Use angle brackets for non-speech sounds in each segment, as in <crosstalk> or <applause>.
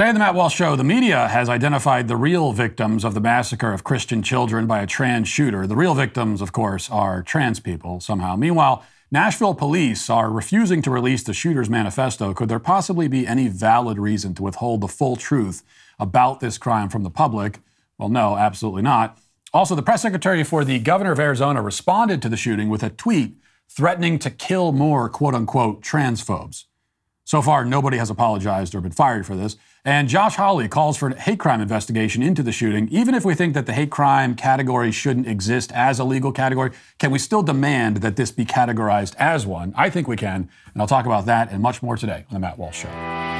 Today, the Matt Walsh Show, the media has identified the real victims of the massacre of Christian children by a trans shooter. The real victims, of course, are trans people somehow. Meanwhile, Nashville police are refusing to release the shooter's manifesto. Could there possibly be any valid reason to withhold the full truth about this crime from the public? Well, no, absolutely not. Also, the press secretary for the governor of Arizona responded to the shooting with a tweet threatening to kill more quote unquote transphobes. So far, nobody has apologized or been fired for this. And Josh Hawley calls for a hate crime investigation into the shooting. Even if we think that the hate crime category shouldn't exist as a legal category, can we still demand that this be categorized as one? I think we can. And I'll talk about that and much more today on The Matt Walsh Show.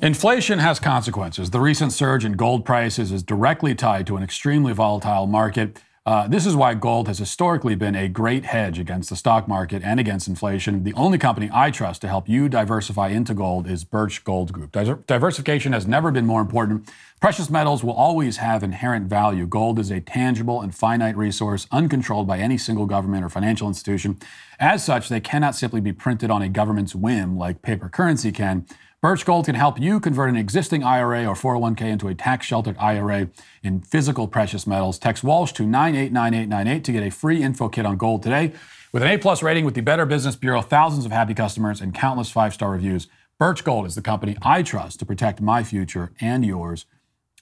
Inflation has consequences. The recent surge in gold prices is directly tied to an extremely volatile market. Uh, this is why gold has historically been a great hedge against the stock market and against inflation. The only company I trust to help you diversify into gold is Birch Gold Group. diversification has never been more important. Precious metals will always have inherent value. Gold is a tangible and finite resource uncontrolled by any single government or financial institution. As such, they cannot simply be printed on a government's whim like paper currency can. Birch Gold can help you convert an existing IRA or 401k into a tax sheltered IRA in physical precious metals. Text Walsh to 989898 to get a free info kit on gold today. With an A plus rating with the Better Business Bureau, thousands of happy customers, and countless five star reviews, Birch Gold is the company I trust to protect my future and yours.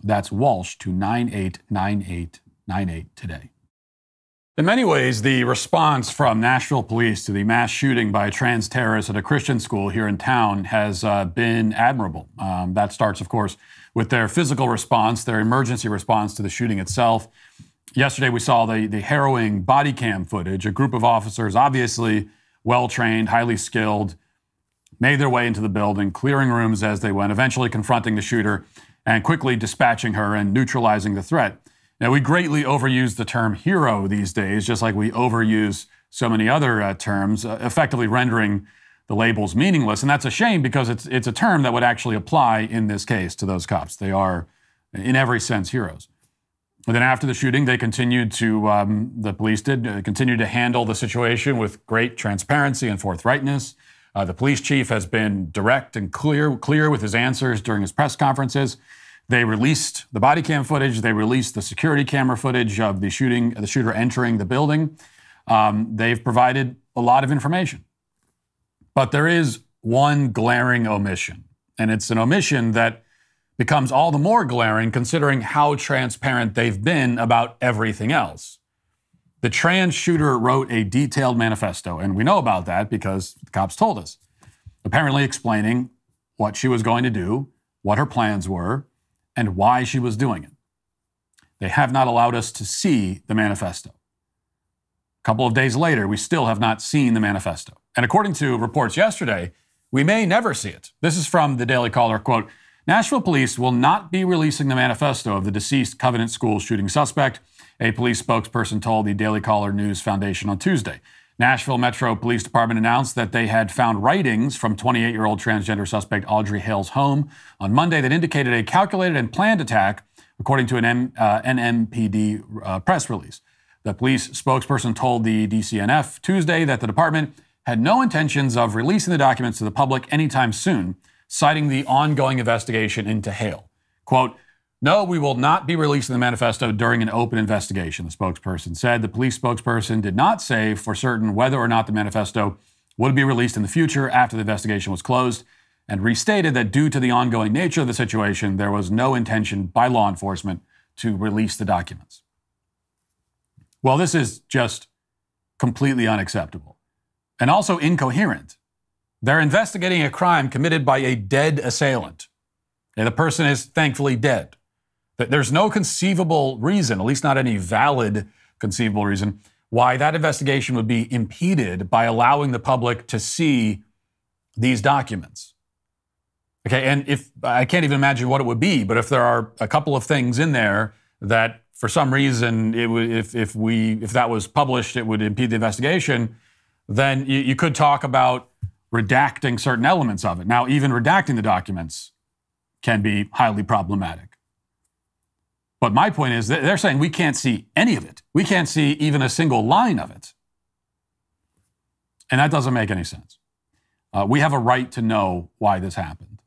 That's Walsh to 989898 today. In many ways, the response from Nashville police to the mass shooting by trans terrorists at a Christian school here in town has uh, been admirable. Um, that starts, of course, with their physical response, their emergency response to the shooting itself. Yesterday, we saw the, the harrowing body cam footage. A group of officers, obviously well trained, highly skilled, made their way into the building, clearing rooms as they went, eventually confronting the shooter and quickly dispatching her and neutralizing the threat. Now, we greatly overuse the term hero these days, just like we overuse so many other uh, terms, uh, effectively rendering the labels meaningless. And that's a shame because it's, it's a term that would actually apply in this case to those cops. They are, in every sense, heroes. And then after the shooting, they continued to, um, the police did, uh, continue to handle the situation with great transparency and forthrightness. Uh, the police chief has been direct and clear, clear with his answers during his press conferences. They released the body cam footage. They released the security camera footage of the shooting, the shooter entering the building. Um, they've provided a lot of information, but there is one glaring omission, and it's an omission that becomes all the more glaring considering how transparent they've been about everything else. The trans shooter wrote a detailed manifesto, and we know about that because the cops told us, apparently explaining what she was going to do, what her plans were, and why she was doing it. They have not allowed us to see the manifesto. A couple of days later, we still have not seen the manifesto. And according to reports yesterday, we may never see it. This is from the Daily Caller quote, Nashville police will not be releasing the manifesto of the deceased Covenant School shooting suspect, a police spokesperson told the Daily Caller News Foundation on Tuesday. Nashville Metro Police Department announced that they had found writings from 28 year old transgender suspect Audrey Hale's home on Monday that indicated a calculated and planned attack, according to an M, uh, NMPD uh, press release. The police spokesperson told the DCNF Tuesday that the department had no intentions of releasing the documents to the public anytime soon, citing the ongoing investigation into Hale. Quote, no, we will not be releasing the manifesto during an open investigation, the spokesperson said. The police spokesperson did not say for certain whether or not the manifesto would be released in the future after the investigation was closed and restated that due to the ongoing nature of the situation, there was no intention by law enforcement to release the documents. Well, this is just completely unacceptable and also incoherent. They're investigating a crime committed by a dead assailant. And the person is thankfully dead. There's no conceivable reason, at least not any valid conceivable reason, why that investigation would be impeded by allowing the public to see these documents. Okay, and if I can't even imagine what it would be, but if there are a couple of things in there that for some reason it would, if, if we if that was published, it would impede the investigation, then you, you could talk about redacting certain elements of it. Now, even redacting the documents can be highly problematic. But my point is they're saying we can't see any of it. We can't see even a single line of it. And that doesn't make any sense. Uh, we have a right to know why this happened.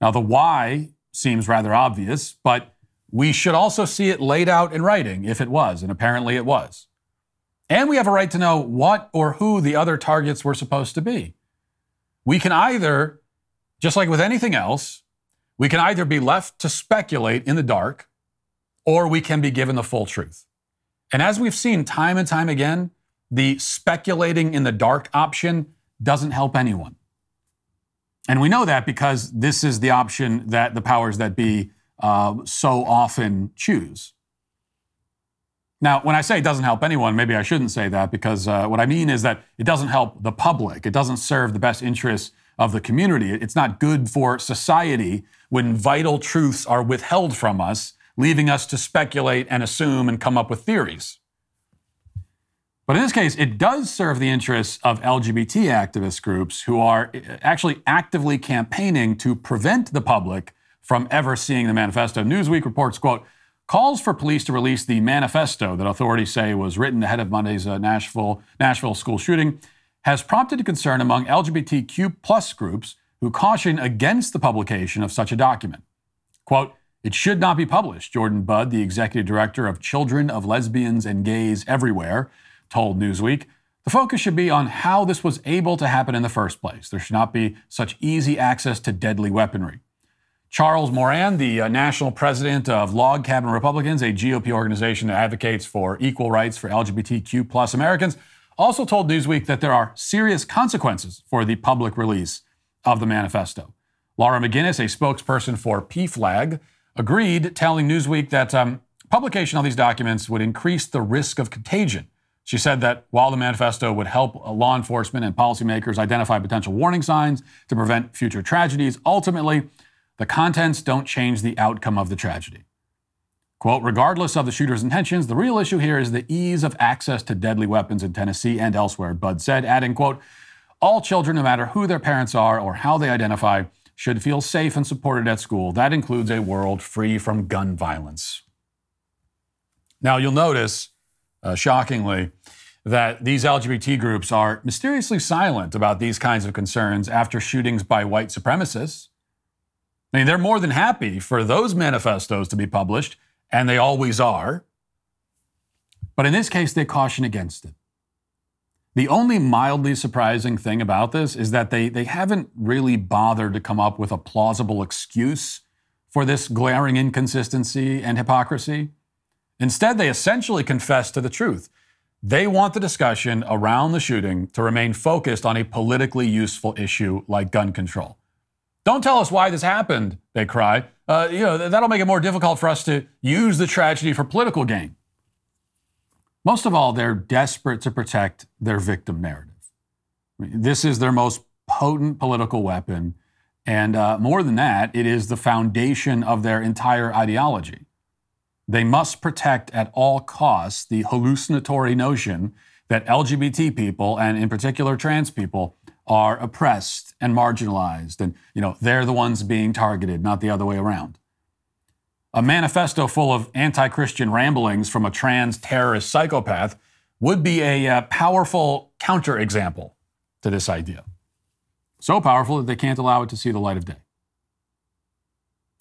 Now, the why seems rather obvious, but we should also see it laid out in writing if it was, and apparently it was. And we have a right to know what or who the other targets were supposed to be. We can either, just like with anything else, we can either be left to speculate in the dark or we can be given the full truth. And as we've seen time and time again, the speculating in the dark option doesn't help anyone. And we know that because this is the option that the powers that be uh, so often choose. Now, when I say it doesn't help anyone, maybe I shouldn't say that because uh, what I mean is that it doesn't help the public. It doesn't serve the best interests of the community. It's not good for society when vital truths are withheld from us leaving us to speculate and assume and come up with theories. But in this case, it does serve the interests of LGBT activist groups who are eh, actually actively campaigning to prevent the public from ever seeing the manifesto. Newsweek reports, quote, calls for police to release the manifesto that authorities say was written ahead of Monday's uh, Nashville, Nashville school shooting has prompted concern among LGBTQ plus groups who caution against the publication of such a document. Quote, it should not be published, Jordan Budd, the executive director of Children of Lesbians and Gays Everywhere, told Newsweek. The focus should be on how this was able to happen in the first place. There should not be such easy access to deadly weaponry. Charles Moran, the uh, national president of Log Cabin Republicans, a GOP organization that advocates for equal rights for LGBTQ plus Americans, also told Newsweek that there are serious consequences for the public release of the manifesto. Laura McGinnis, a spokesperson for PFLAG, agreed, telling Newsweek that um, publication of these documents would increase the risk of contagion. She said that while the manifesto would help uh, law enforcement and policymakers identify potential warning signs to prevent future tragedies, ultimately, the contents don't change the outcome of the tragedy. Quote, regardless of the shooter's intentions, the real issue here is the ease of access to deadly weapons in Tennessee and elsewhere, Bud said, adding, quote, all children, no matter who their parents are or how they identify, should feel safe and supported at school. That includes a world free from gun violence. Now, you'll notice, uh, shockingly, that these LGBT groups are mysteriously silent about these kinds of concerns after shootings by white supremacists. I mean, they're more than happy for those manifestos to be published, and they always are. But in this case, they caution against it. The only mildly surprising thing about this is that they, they haven't really bothered to come up with a plausible excuse for this glaring inconsistency and hypocrisy. Instead, they essentially confess to the truth. They want the discussion around the shooting to remain focused on a politically useful issue like gun control. Don't tell us why this happened, they cry. Uh, you know, that'll make it more difficult for us to use the tragedy for political gain. Most of all, they're desperate to protect their victim narrative. This is their most potent political weapon. And uh, more than that, it is the foundation of their entire ideology. They must protect at all costs the hallucinatory notion that LGBT people, and in particular trans people, are oppressed and marginalized. And, you know, they're the ones being targeted, not the other way around a manifesto full of anti Christian ramblings from a trans terrorist psychopath would be a uh, powerful counterexample to this idea. So powerful that they can't allow it to see the light of day.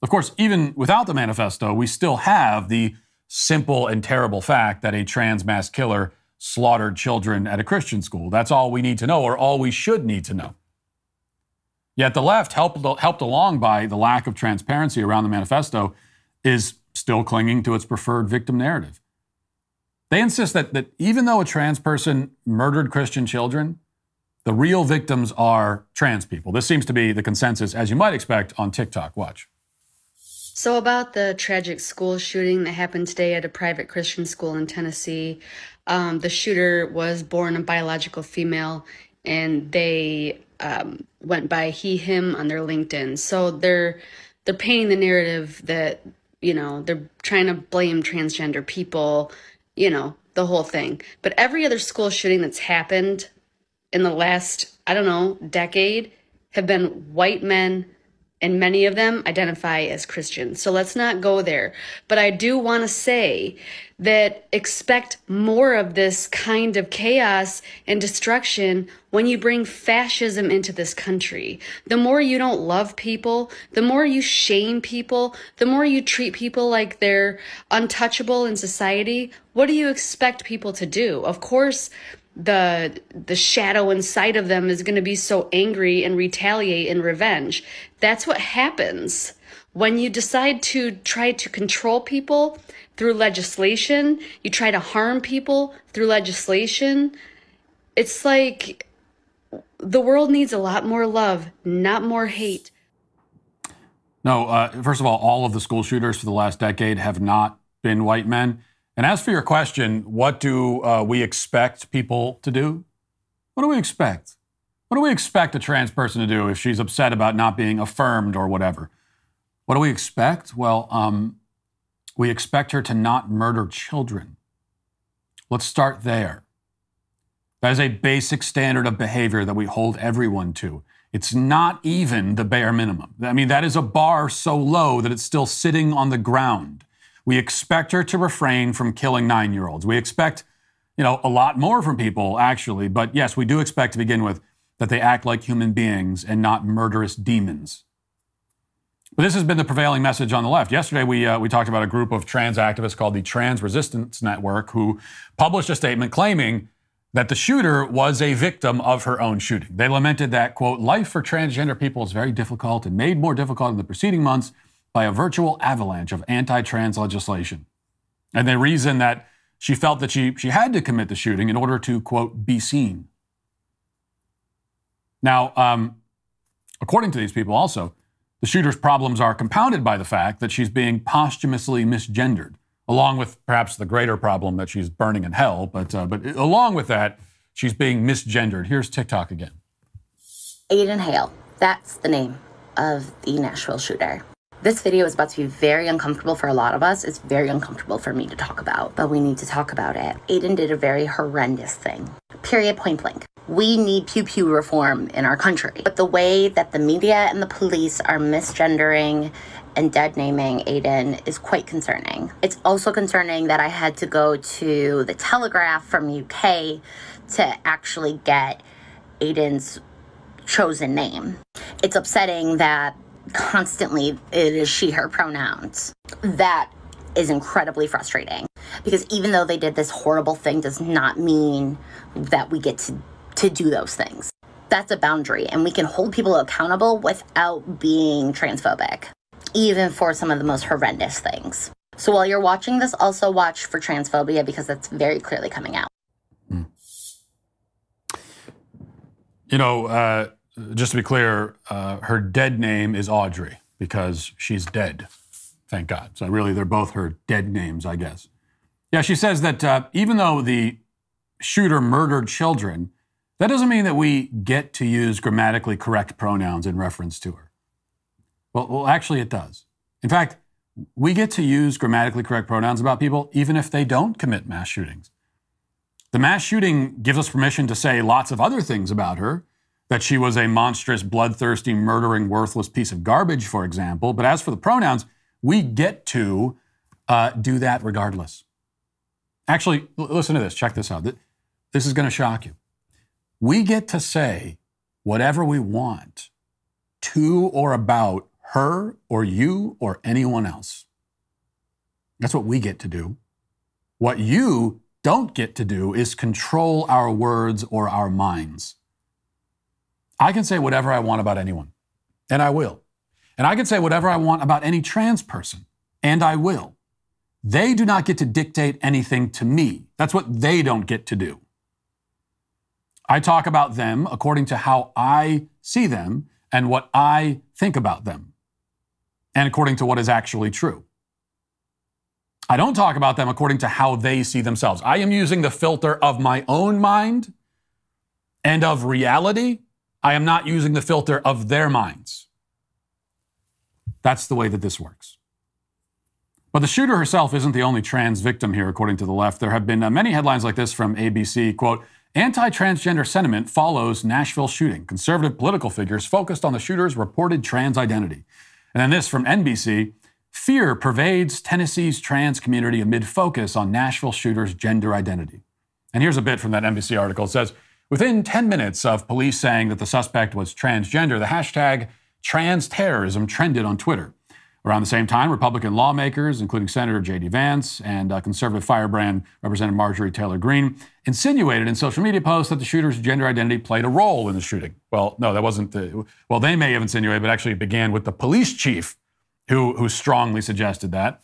Of course, even without the manifesto, we still have the simple and terrible fact that a trans mass killer slaughtered children at a Christian school. That's all we need to know, or all we should need to know. Yet the left, helped, helped along by the lack of transparency around the manifesto, is still clinging to its preferred victim narrative. They insist that, that even though a trans person murdered Christian children, the real victims are trans people. This seems to be the consensus, as you might expect, on TikTok. Watch. So, about the tragic school shooting that happened today at a private Christian school in Tennessee, um, the shooter was born a biological female and they um, went by he, him on their LinkedIn. So, they're they're painting the narrative that you know, they're trying to blame transgender people, you know, the whole thing. But every other school shooting that's happened in the last, I don't know, decade have been white men and many of them identify as Christian. So let's not go there. But I do want to say that expect more of this kind of chaos and destruction when you bring fascism into this country. The more you don't love people, the more you shame people, the more you treat people like they're untouchable in society, what do you expect people to do? Of course, the the shadow inside of them is going to be so angry and retaliate in revenge that's what happens when you decide to try to control people through legislation you try to harm people through legislation it's like the world needs a lot more love not more hate no uh, first of all all of the school shooters for the last decade have not been white men and as for your question, what do uh, we expect people to do? What do we expect? What do we expect a trans person to do if she's upset about not being affirmed or whatever? What do we expect? Well, um, we expect her to not murder children. Let's start there. That is a basic standard of behavior that we hold everyone to. It's not even the bare minimum. I mean, that is a bar so low that it's still sitting on the ground. We expect her to refrain from killing nine year olds. We expect, you know, a lot more from people, actually. But yes, we do expect to begin with that they act like human beings and not murderous demons. But this has been the prevailing message on the left. Yesterday, we, uh, we talked about a group of trans activists called the Trans Resistance Network who published a statement claiming that the shooter was a victim of her own shooting. They lamented that, quote, life for transgender people is very difficult and made more difficult in the preceding months by a virtual avalanche of anti trans legislation. And they reason that she felt that she, she had to commit the shooting in order to, quote, be seen. Now, um, according to these people, also, the shooter's problems are compounded by the fact that she's being posthumously misgendered, along with perhaps the greater problem that she's burning in hell. But, uh, but along with that, she's being misgendered. Here's TikTok again Aiden Hale. That's the name of the Nashville shooter. This video is about to be very uncomfortable for a lot of us. It's very uncomfortable for me to talk about, but we need to talk about it. Aiden did a very horrendous thing. Period, point blank. We need pew pew reform in our country. But the way that the media and the police are misgendering and dead naming Aiden is quite concerning. It's also concerning that I had to go to the Telegraph from UK to actually get Aiden's chosen name. It's upsetting that constantly it is she her pronouns that is incredibly frustrating because even though they did this horrible thing does not mean that we get to to do those things that's a boundary and we can hold people accountable without being transphobic even for some of the most horrendous things so while you're watching this also watch for transphobia because that's very clearly coming out mm. you know uh just to be clear, uh, her dead name is Audrey because she's dead, thank God. So really, they're both her dead names, I guess. Yeah, she says that uh, even though the shooter murdered children, that doesn't mean that we get to use grammatically correct pronouns in reference to her. Well, well, actually, it does. In fact, we get to use grammatically correct pronouns about people even if they don't commit mass shootings. The mass shooting gives us permission to say lots of other things about her, that she was a monstrous, bloodthirsty, murdering, worthless piece of garbage, for example. But as for the pronouns, we get to uh, do that regardless. Actually, listen to this. Check this out. This is going to shock you. We get to say whatever we want to or about her or you or anyone else. That's what we get to do. What you don't get to do is control our words or our minds. I can say whatever I want about anyone, and I will. And I can say whatever I want about any trans person, and I will. They do not get to dictate anything to me. That's what they don't get to do. I talk about them according to how I see them and what I think about them, and according to what is actually true. I don't talk about them according to how they see themselves. I am using the filter of my own mind and of reality I am not using the filter of their minds. That's the way that this works. But the shooter herself isn't the only trans victim here, according to the left. There have been uh, many headlines like this from ABC, quote, Anti-transgender sentiment follows Nashville shooting. Conservative political figures focused on the shooter's reported trans identity. And then this from NBC, fear pervades Tennessee's trans community amid focus on Nashville shooter's gender identity. And here's a bit from that NBC article. It says, Within 10 minutes of police saying that the suspect was transgender, the hashtag trans terrorism trended on Twitter. Around the same time, Republican lawmakers, including Senator J.D. Vance and uh, conservative firebrand Representative Marjorie Taylor Greene, insinuated in social media posts that the shooter's gender identity played a role in the shooting. Well, no, that wasn't the. Well, they may have insinuated, but actually it began with the police chief who, who strongly suggested that.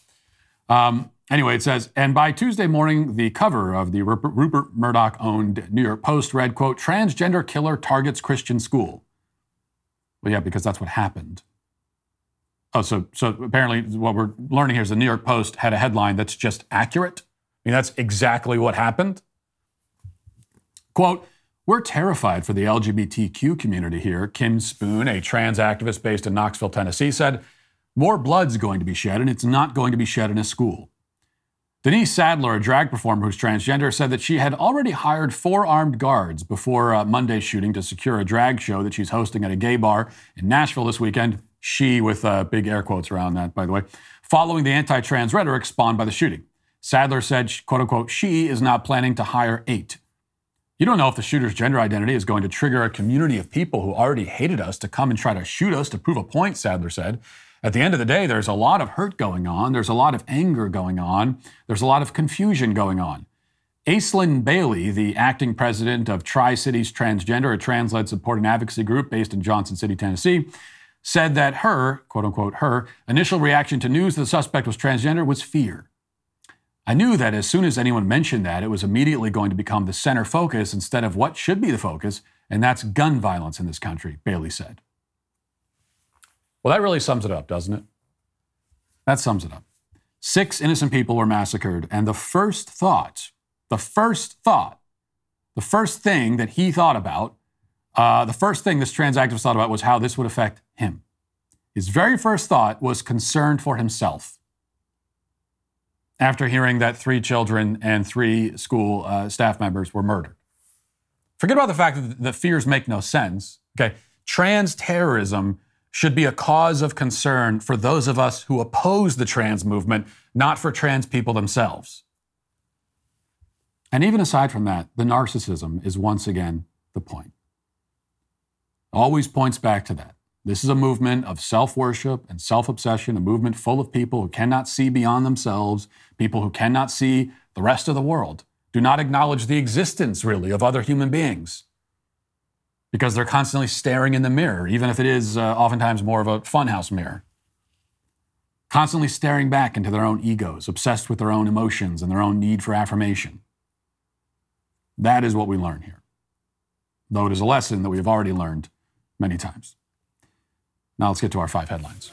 Um, Anyway, it says, and by Tuesday morning, the cover of the Rupert Murdoch owned New York Post read, quote, transgender killer targets Christian school. Well, yeah, because that's what happened. Oh, so, so apparently what we're learning here is the New York Post had a headline that's just accurate. I mean, that's exactly what happened. Quote, we're terrified for the LGBTQ community here, Kim Spoon, a trans activist based in Knoxville, Tennessee, said, more blood's going to be shed, and it's not going to be shed in a school. Denise Sadler, a drag performer who's transgender, said that she had already hired four armed guards before uh, Monday's shooting to secure a drag show that she's hosting at a gay bar in Nashville this weekend. She, with uh, big air quotes around that, by the way, following the anti trans rhetoric spawned by the shooting. Sadler said, quote unquote, she is now planning to hire eight. You don't know if the shooter's gender identity is going to trigger a community of people who already hated us to come and try to shoot us to prove a point, Sadler said. At the end of the day, there's a lot of hurt going on. There's a lot of anger going on. There's a lot of confusion going on. Aislinn Bailey, the acting president of Tri Cities Transgender, a trans led support and advocacy group based in Johnson City, Tennessee, said that her, quote unquote, her initial reaction to news that the suspect was transgender was fear. I knew that as soon as anyone mentioned that, it was immediately going to become the center focus instead of what should be the focus, and that's gun violence in this country, Bailey said. Well, that really sums it up, doesn't it? That sums it up. Six innocent people were massacred, and the first thought, the first thought, the first thing that he thought about, uh, the first thing this transactivist thought about was how this would affect him. His very first thought was concerned for himself. After hearing that three children and three school uh, staff members were murdered. Forget about the fact that the fears make no sense. Okay, trans terrorism should be a cause of concern for those of us who oppose the trans movement, not for trans people themselves. And even aside from that, the narcissism is once again the point. Always points back to that. This is a movement of self worship and self obsession, a movement full of people who cannot see beyond themselves, people who cannot see the rest of the world, do not acknowledge the existence, really, of other human beings because they're constantly staring in the mirror, even if it is uh, oftentimes more of a funhouse mirror. Constantly staring back into their own egos, obsessed with their own emotions and their own need for affirmation. That is what we learn here, though it is a lesson that we have already learned many times. Now let's get to our five headlines.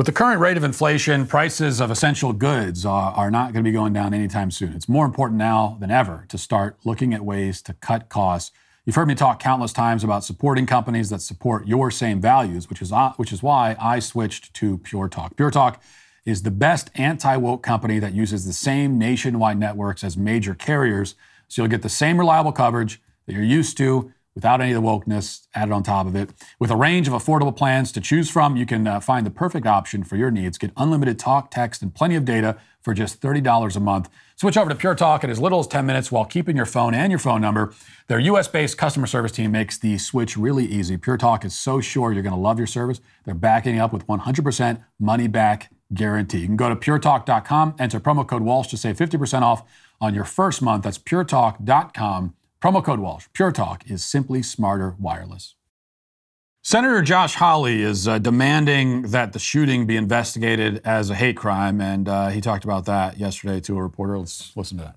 With the current rate of inflation, prices of essential goods uh, are, not going to be going down anytime soon. It's more important now than ever to start looking at ways to cut costs. You've heard me talk countless times about supporting companies that support your same values, which is, uh, which is why I switched to Pure Talk. Pure Talk is the best anti woke company that uses the same nationwide networks as major carriers, so you'll get the same reliable coverage that you're used to without any of the wokeness added on top of it. With a range of affordable plans to choose from, you can uh, find the perfect option for your needs. Get unlimited talk, text, and plenty of data for just $30 a month. Switch over to Pure Talk in as little as 10 minutes while keeping your phone and your phone number. Their US based customer service team makes the switch really easy. Pure Talk is so sure you're going to love your service. They're backing up with 100% money back guarantee. You can go to puretalk.com, enter promo code Walsh to save 50% off on your first month. That's puretalk.com Promo code Walsh. Pure Talk is simply smarter wireless. Senator Josh Hawley is uh, demanding that the shooting be investigated as a hate crime, and uh, he talked about that yesterday to a reporter. Let's listen to that.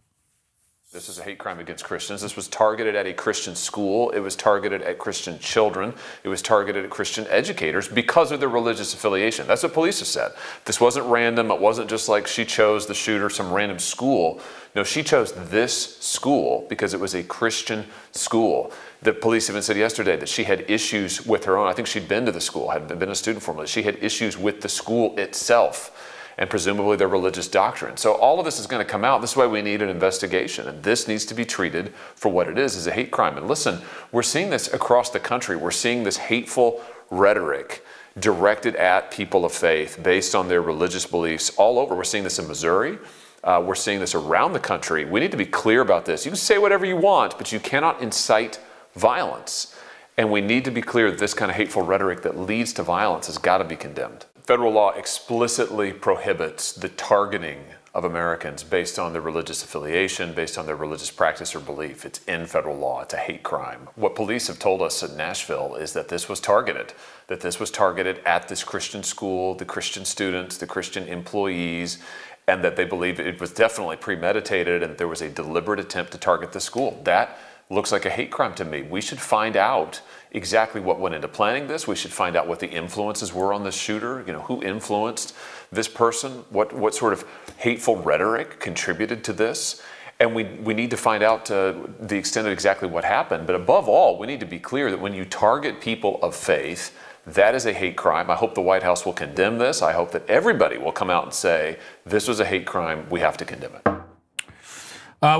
This is a hate crime against Christians. This was targeted at a Christian school. It was targeted at Christian children. It was targeted at Christian educators because of their religious affiliation. That's what police have said. This wasn't random. It wasn't just like she chose the shooter, some random school. No, she chose this school because it was a Christian school. The police even said yesterday that she had issues with her own. I think she'd been to the school, had been a student formerly. She had issues with the school itself and presumably their religious doctrine. So all of this is going to come out. This is why we need an investigation, and this needs to be treated for what it is, is a hate crime. And listen, we're seeing this across the country. We're seeing this hateful rhetoric directed at people of faith based on their religious beliefs all over. We're seeing this in Missouri. Uh, we're seeing this around the country. We need to be clear about this. You can say whatever you want, but you cannot incite violence. And we need to be clear that this kind of hateful rhetoric that leads to violence has got to be condemned federal law explicitly prohibits the targeting of Americans based on their religious affiliation, based on their religious practice or belief. It's in federal law, it's a hate crime. What police have told us in Nashville is that this was targeted, that this was targeted at this Christian school, the Christian students, the Christian employees, and that they believe it was definitely premeditated and there was a deliberate attempt to target the school. That looks like a hate crime to me. We should find out exactly what went into planning this. We should find out what the influences were on this shooter. You know, who influenced this person? What what sort of hateful rhetoric contributed to this? And we, we need to find out uh, the extent of exactly what happened. But above all, we need to be clear that when you target people of faith, that is a hate crime. I hope the White House will condemn this. I hope that everybody will come out and say, this was a hate crime. We have to condemn it. Uh,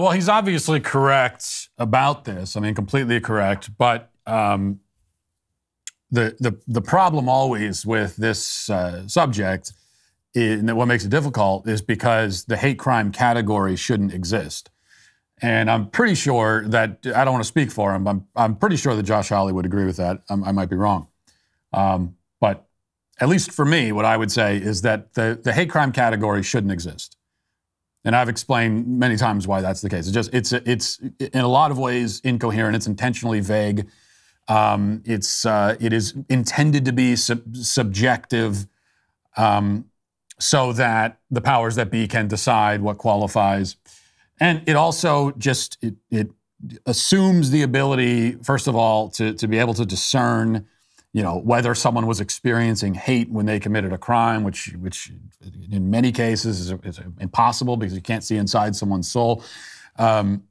well, he's obviously correct about this. I mean, completely correct. But um, the, the, the problem always with this uh, subject, is, and what makes it difficult, is because the hate crime category shouldn't exist. And I'm pretty sure that, I don't want to speak for him, but I'm, I'm pretty sure that Josh Hawley would agree with that. I'm, i might be wrong. Um, but at least for me, what I would say is that the, the hate crime category shouldn't exist. And I've explained many times why that's the case. It's just, it's, it's in a lot of ways incoherent, it's intentionally vague um, it's uh, it is intended to be sub- subjective, um, so that the powers that be can decide what qualifies, and it also just it, it assumes the ability, first of all, to to be able to discern, you know, whether someone was experiencing hate when they committed a crime, which which in many cases is, is impossible because you can't see inside someone's soul. Um,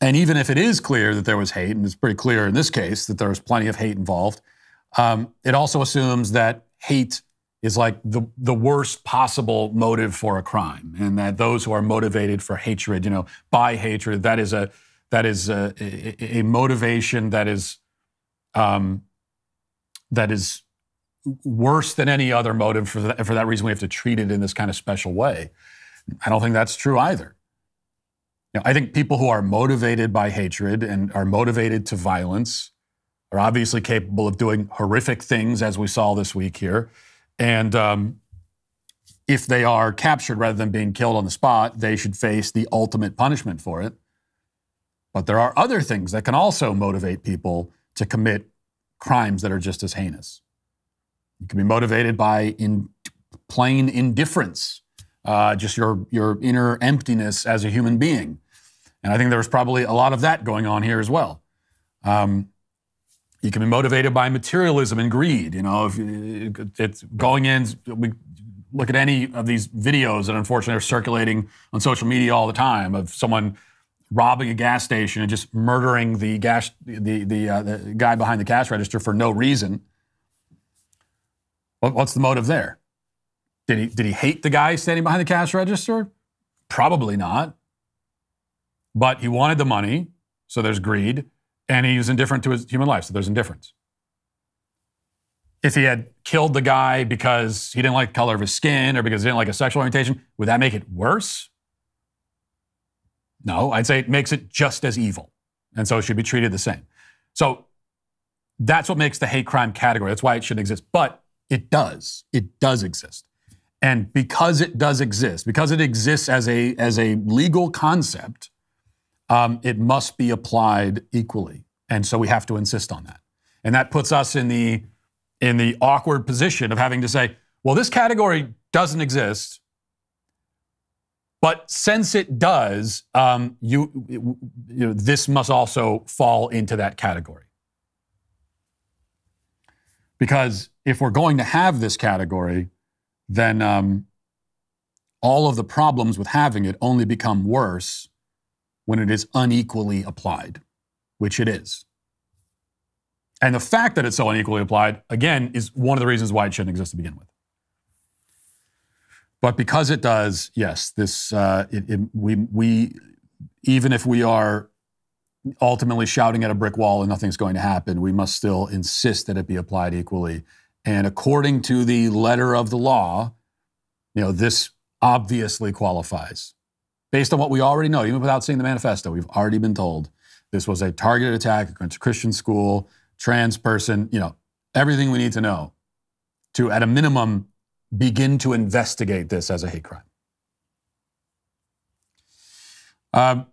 and even if it is clear that there was hate, and it's pretty clear in this case that there was plenty of hate involved, um, it also assumes that hate is like the, the worst possible motive for a crime, and that those who are motivated for hatred, you know, by hatred, that is a that is a, a, a motivation that is um, that is worse than any other motive. For that, for that reason, we have to treat it in this kind of special way. I don't think that's true either know, I think people who are motivated by hatred and are motivated to violence are obviously capable of doing horrific things, as we saw this week here. And um, if they are captured rather than being killed on the spot, they should face the ultimate punishment for it. But there are other things that can also motivate people to commit crimes that are just as heinous. You can be motivated by in plain indifference, uh, just your, your inner emptiness as a human being. And I think there was probably a lot of that going on here as well. Um, you can be motivated by materialism and greed. You know, if uh, it's going in, we look at any of these videos that unfortunately are circulating on social media all the time of someone robbing a gas station and just murdering the gas the the, uh, the guy behind the cash register for no reason. what's the motive there? Did he did he hate the guy standing behind the cash register? Probably not but he wanted the money, so there's greed, and he was indifferent to his human life, so there's indifference. If he had killed the guy because he didn't like the color of his skin or because he didn't like his sexual orientation, would that make it worse? No, I'd say it makes it just as evil. And so it should be treated the same. So that's what makes the hate crime category. That's why it shouldn't exist. But it does. It does exist. And because it does exist, because it exists as a, as a legal concept, um, it must be applied equally. And so we have to insist on that. And that puts us in the, in the awkward position of having to say, well, this category doesn't exist. But since it does, um, you, you know, this must also fall into that category. Because if we're going to have this category, then um, all of the problems with having it only become worse when it is unequally applied, which it is. And the fact that it's so unequally applied, again, is one of the reasons why it shouldn't exist to begin with. But because it does, yes, this uh, it, it, we we even if we are ultimately shouting at a brick wall and nothing's going to happen, we must still insist that it be applied equally. And according to the letter of the law, you know this obviously qualifies based on what we already know, even without seeing the manifesto, we've already been told this was a targeted attack against a Christian school, trans person, you know, everything we need to know to, at a minimum, begin to investigate this as a hate crime. Um,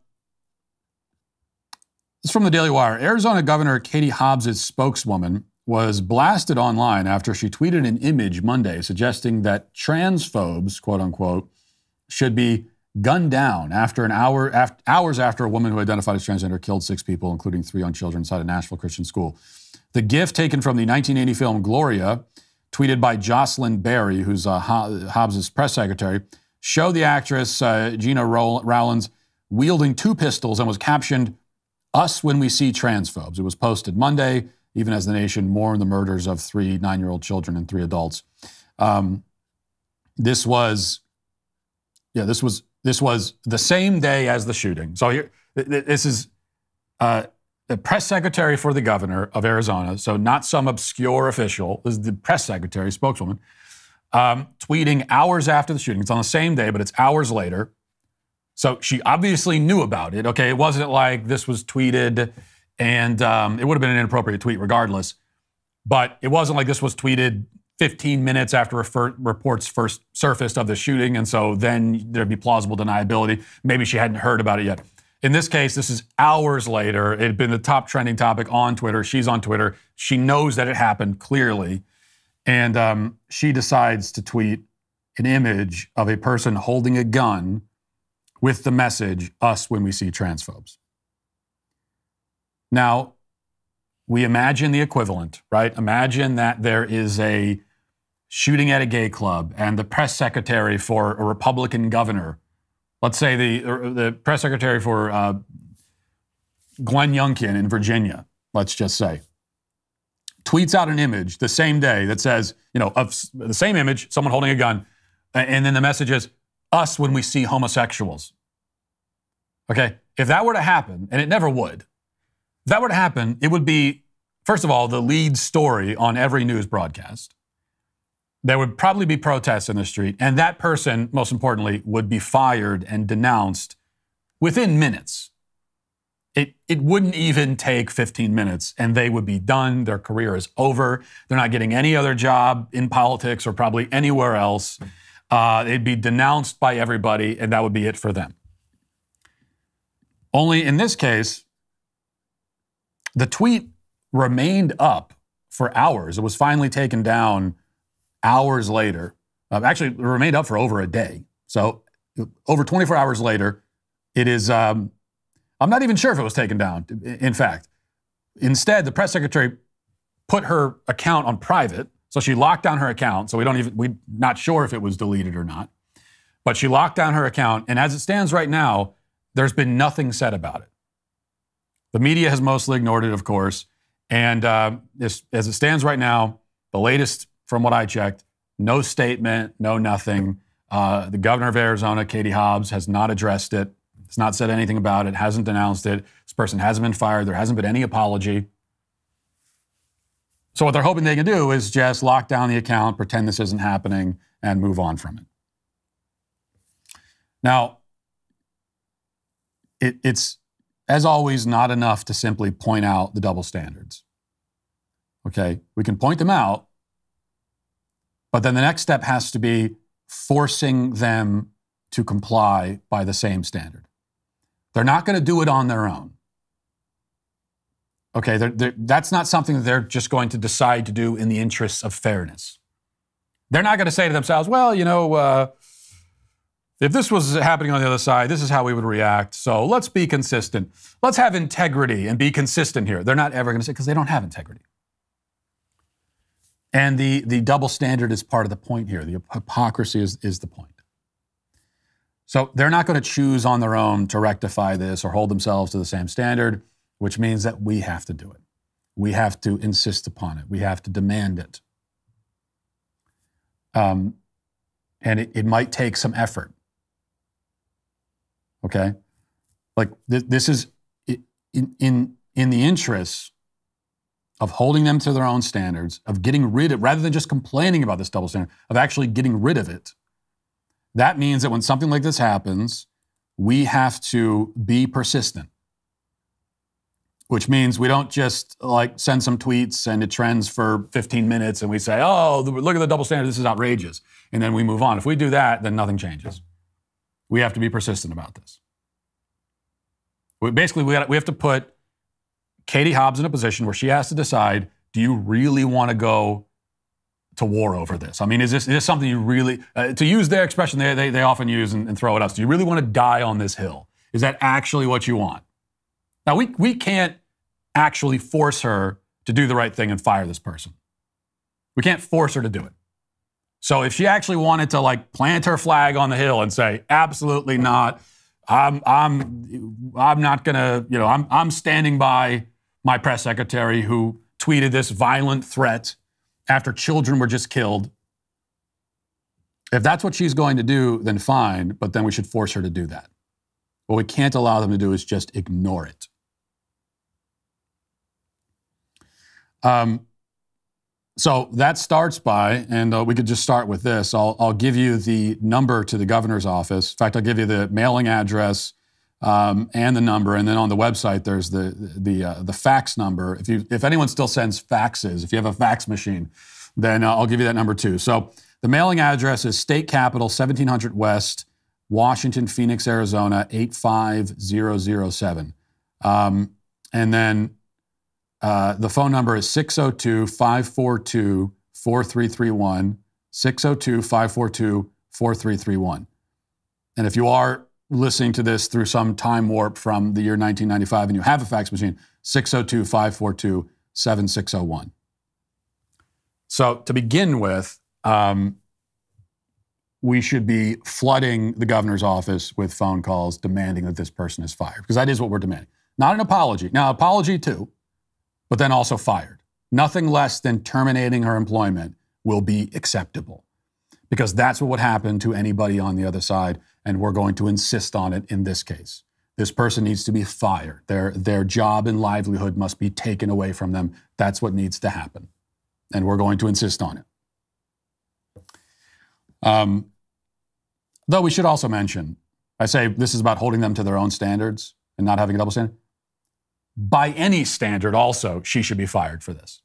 from the Daily Wire. Arizona Governor Katie Hobbs' spokeswoman was blasted online after she tweeted an image Monday suggesting that transphobes, quote unquote, should be gunned down after an hour after, hours after a woman who identified as transgender killed six people, including three young children, inside a Nashville Christian school. The GIF taken from the 1980 film Gloria, tweeted by Jocelyn Berry, who's uh, Hobbs's press secretary, showed the actress uh, Gina Rowlands wielding two pistols and was captioned "Us when we see transphobes." It was posted Monday, even as the nation mourned the murders of three nine-year-old children and three adults. Um, this was, yeah, this was this was the same day as the shooting. So here, this is uh, the press secretary for the governor of Arizona, so not some obscure official. This is the press secretary, spokeswoman, um, tweeting hours after the shooting. It's on the same day, but it's hours later. So she obviously knew about it. Okay, it wasn't like this was tweeted, and um, it would have been an inappropriate tweet regardless. But it wasn't like this was tweeted 15 minutes after reports first surfaced of the shooting, and so then there'd be plausible deniability. Maybe she hadn't heard about it yet. In this case, this is hours later. It had been the top trending topic on Twitter. She's on Twitter. She knows that it happened clearly. And um, she decides to tweet an image of a person holding a gun with the message, us when we see transphobes. Now, we imagine the equivalent, right? Imagine that there is a shooting at a gay club and the press secretary for a Republican governor, let's say the, er, the press secretary for uh, Glenn Youngkin in Virginia, let's just say, tweets out an image the same day that says, you know, of the same image, someone holding a gun, and then the message is, us when we see homosexuals. Okay? If that were to happen, and it never would, if that were to happen, it would be, first of all, the lead story on every news broadcast there would probably be protests in the street, and that person, most importantly, would be fired and denounced within minutes. It, it wouldn't even take 15 minutes, and they would be done. Their career is over. They're not getting any other job in politics or probably anywhere else. Uh, they'd be denounced by everybody, and that would be it for them. Only in this case, the tweet remained up for hours. It was finally taken down hours later, uh, actually remained up for over a day. So over 24 hours later, it is, um, I'm not even sure if it was taken down, in fact. Instead, the press secretary put her account on private. So she locked down her account. So we don't even, we're not sure if it was deleted or not. But she locked down her account. And as it stands right now, there's been nothing said about it. The media has mostly ignored it, of course. And uh, as it stands right now, the latest from what I checked, no statement, no nothing. Uh, the governor of Arizona, Katie Hobbs, has not addressed it, has not said anything about it, hasn't denounced it. This person hasn't been fired. There hasn't been any apology. So, what they're hoping they can do is just lock down the account, pretend this isn't happening, and move on from it. Now, it, it's, as always, not enough to simply point out the double standards. Okay, we can point them out, but then the next step has to be forcing them to comply by the same standard. They're not going to do it on their own. Okay, they're, they're, that's not something that they're just going to decide to do in the interests of fairness. They're not going to say to themselves, well, you know, uh, if this was happening on the other side, this is how we would react. So let's be consistent. Let's have integrity and be consistent here. They're not ever going to say, because they don't have integrity. And the, the double standard is part of the point here. The hypocrisy is, is the point. So they're not going to choose on their own to rectify this or hold themselves to the same standard, which means that we have to do it. We have to insist upon it. We have to demand it. Um, and it, it might take some effort. Okay? Like th- this is in, in, in the interests of holding them to their own standards, of getting rid of, rather than just complaining about this double standard, of actually getting rid of it. That means that when something like this happens, we have to be persistent, which means we don't just like send some tweets and it trends for 15 minutes and we say, oh, look at the double standard, this is outrageous. And then we move on. If we do that, then nothing changes. We have to be persistent about this. We, basically, we, gotta, we have to put Katie Hobbs in a position where she has to decide do you really want to go to war over this? I mean, is this, is this something you really, uh, to use their expression they, they, they often use and, and throw at us, do you really want to die on this hill? Is that actually what you want? Now, we, we can't actually force her to do the right thing and fire this person. We can't force her to do it. So if she actually wanted to like plant her flag on the hill and say, absolutely not, I'm, I'm, I'm not gonna, you know, I'm, I'm standing by my press secretary who tweeted this violent threat after children were just killed. If that's what she's going to do, then fine, but then we should force her to do that. What we can't allow them to do is just ignore it. Um, so that starts by, and uh, we could just start with this. I'll, I'll give you the number to the governor's office. In fact, I'll give you the mailing address um, and the number, and then on the website there's the the uh, the fax number. If you if anyone still sends faxes, if you have a fax machine, then uh, I'll give you that number too. So the mailing address is State Capitol, 1700 West, Washington, Phoenix, Arizona 85007. Um, and then uh, the phone number is 602 542 4331. 602 542 4331. And if you are listening to this through some time warp from the year 1995 and you have a fax machine, 602 542 7601. So, to begin with, um, we should be flooding the governor's office with phone calls demanding that this person is fired, because that is what we're demanding. Not an apology. Now, apology too, but then also fired. Nothing less than terminating her employment will be acceptable, because that's what would happen to anybody on the other side and we're going to insist on it in this case. This person needs to be fired. Their, their job and livelihood must be taken away from them. That's what needs to happen. And we're going to insist on it. Um, though we should also mention, I say this is about holding them to their own standards and not having a double standard. By any standard, also, she should be fired for this.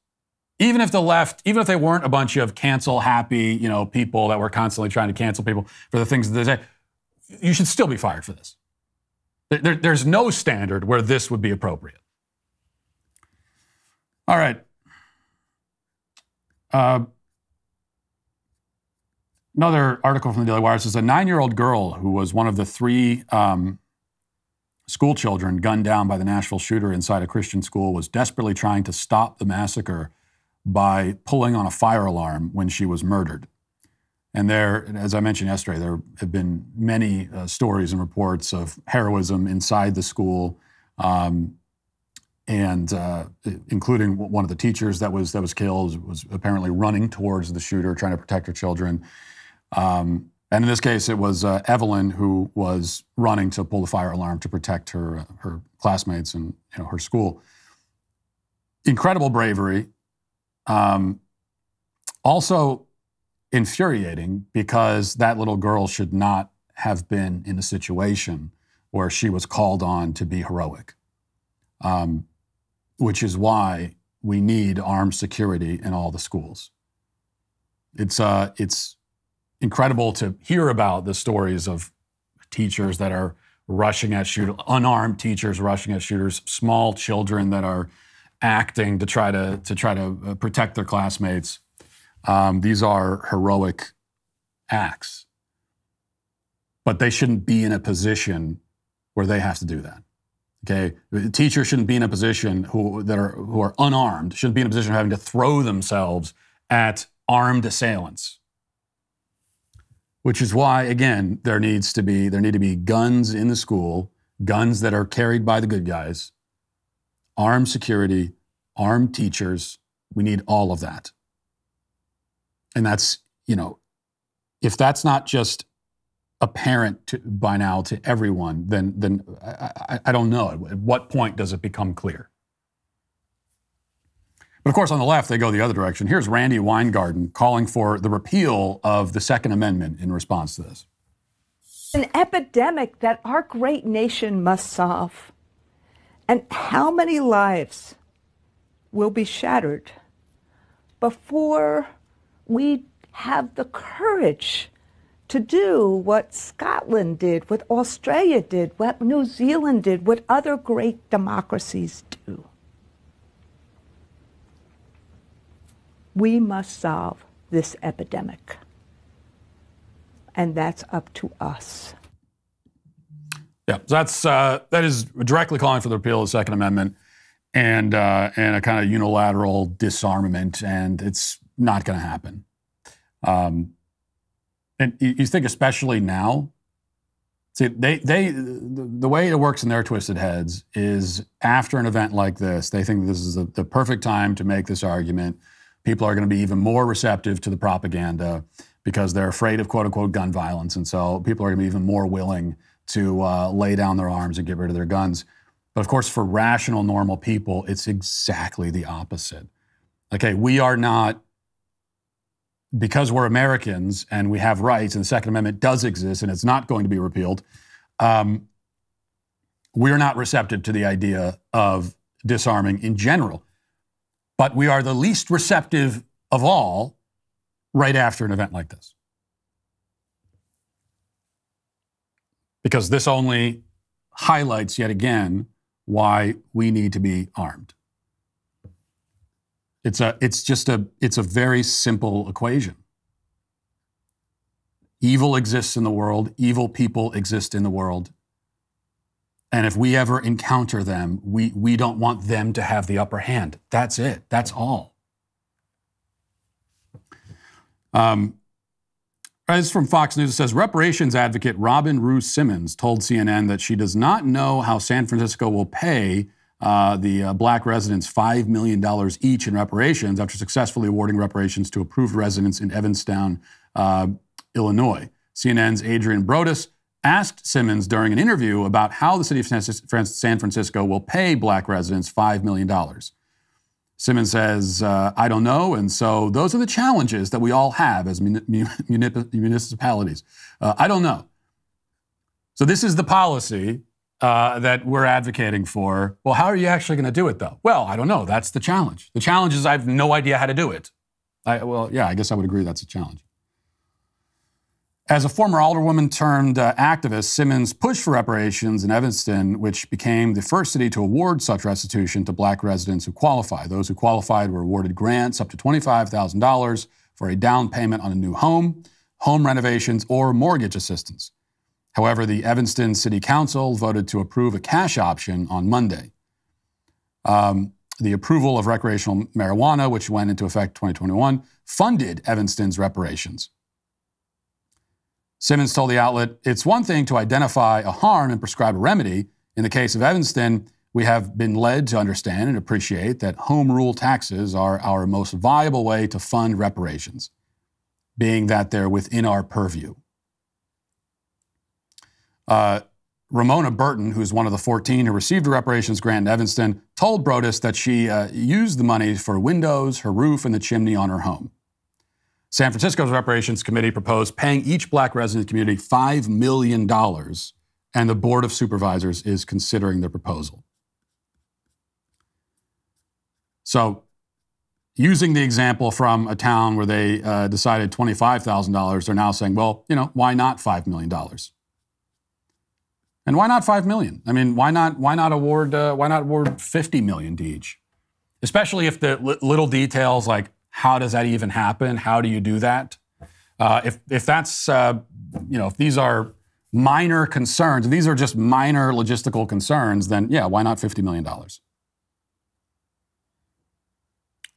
Even if the left, even if they weren't a bunch of cancel happy, you know, people that were constantly trying to cancel people for the things that they say, you should still be fired for this. There, there's no standard where this would be appropriate. All right. Uh, another article from the Daily Wire says a nine year old girl who was one of the three um, school children gunned down by the Nashville shooter inside a Christian school was desperately trying to stop the massacre by pulling on a fire alarm when she was murdered. And there, as I mentioned yesterday, there have been many uh, stories and reports of heroism inside the school, um, and uh, including one of the teachers that was that was killed was apparently running towards the shooter, trying to protect her children. Um, and in this case, it was uh, Evelyn who was running to pull the fire alarm to protect her uh, her classmates and you know, her school. Incredible bravery. Um, also, infuriating because that little girl should not have been in a situation where she was called on to be heroic, um, which is why we need armed security in all the schools. It's, uh, it's incredible to hear about the stories of teachers that are rushing at shooters, unarmed teachers rushing at shooters, small children that are acting to try to, to try to uh, protect their classmates. Um, these are heroic acts. But they shouldn't be in a position where they have to do that. Okay, teachers shouldn't be in a position who that are who are unarmed shouldn't be in a position of having to throw themselves at armed assailants. Which is why, again, there needs to be there need to be guns in the school, guns that are carried by the good guys, armed security, armed teachers. We need all of that. And that's, you know, if that's not just apparent to, by now to everyone, then, then I, I, I don't know. At what point does it become clear? But of course, on the left, they go the other direction. Here's Randy Weingarten calling for the repeal of the Second Amendment in response to this. An epidemic that our great nation must solve. And how many lives will be shattered before we have the courage to do what Scotland did, what Australia did, what New Zealand did, what other great democracies do. We must solve this epidemic. And that's up to us. Yeah, so that's uh, that is directly calling for the repeal of the Second Amendment and uh, and a kind of unilateral disarmament, and it's not going to happen. Um, and you, think, especially now, see, they, they, the, the way it works in their twisted heads is after an event like this, they think this is the, the perfect time to make this argument. People are going to be even more receptive to the propaganda because they're afraid of quote unquote gun violence. And so people are going to be even more willing to uh, lay down their arms and get rid of their guns. But of course, for rational, normal people, it's exactly the opposite. Okay, we are not because we're Americans and we have rights, and the Second Amendment does exist and it's not going to be repealed, um, we're not receptive to the idea of disarming in general. But we are the least receptive of all right after an event like this. Because this only highlights yet again why we need to be armed. It's a it's just a it's a very simple equation. Evil exists in the world, evil people exist in the world. And if we ever encounter them, we, we don't want them to have the upper hand. That's it. That's all. Um, from Fox News. It says reparations advocate Robin Rue Simmons told CNN that she does not know how San Francisco will pay uh, the uh, black residents $5 million each in reparations after successfully awarding reparations to approved residents in Evanstown, uh, Illinois. CNN's Adrian Brodus asked Simmons during an interview about how the city of San Francisco will pay black residents $5 million. Simmons says, uh, I don't know. And so those are the challenges that we all have as mun <laughs> municipalities. Uh, I don't know. So this is the policy uh, that we're advocating for. Well, how are you actually going to do it, though? Well, I don't know. That's the challenge. The challenge is I have no idea how to do it. I, well, yeah, I guess I would agree that's a challenge. As a former alderwoman turned uh, activist, Simmons pushed for reparations in Evanston, which became the first city to award such restitution to black residents who qualify. Those who qualified were awarded grants up to $25,000 for a down payment on a new home, home renovations, or mortgage assistance. However, the Evanston City Council voted to approve a cash option on Monday. Um, the approval of recreational marijuana, which went into effect 2021, funded Evanston's reparations. Simmons told the outlet, It's one thing to identify a harm and prescribe a remedy. In the case of Evanston, we have been led to understand and appreciate that home rule taxes are our most viable way to fund reparations, being that they're within our purview. Uh, Ramona Burton, who's one of the 14 who received a reparations grant in Evanston, told Brodus that she uh, used the money for windows, her roof, and the chimney on her home. San Francisco's reparations committee proposed paying each black resident community $5 million, and the Board of Supervisors is considering the proposal. So, using the example from a town where they uh, decided $25,000, they're now saying, well, you know, why not $5 million? And why not five million? I mean, why not? Why not award? Uh, why not award fifty million to each? Especially if the little details like how does that even happen? How do you do that? Uh, if if that's uh, you know if these are minor concerns, these are just minor logistical concerns, then yeah, why not fifty million dollars?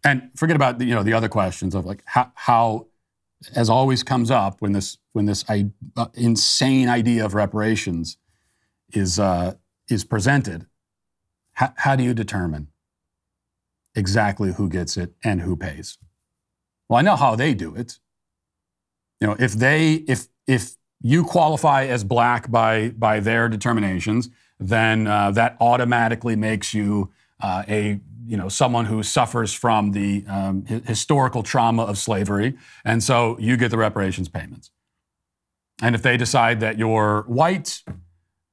And forget about the, you know the other questions of like how, how as always comes up when this when this I, uh, insane idea of reparations is, uh, is presented, how, how do you determine exactly who gets it and who pays? Well, I know how they do it. You know, if they if if you qualify as black by by their determinations, then uh, that automatically makes you uh, a you know someone who suffers from the um, historical trauma of slavery, and so you get the reparations payments. And if they decide that you're white,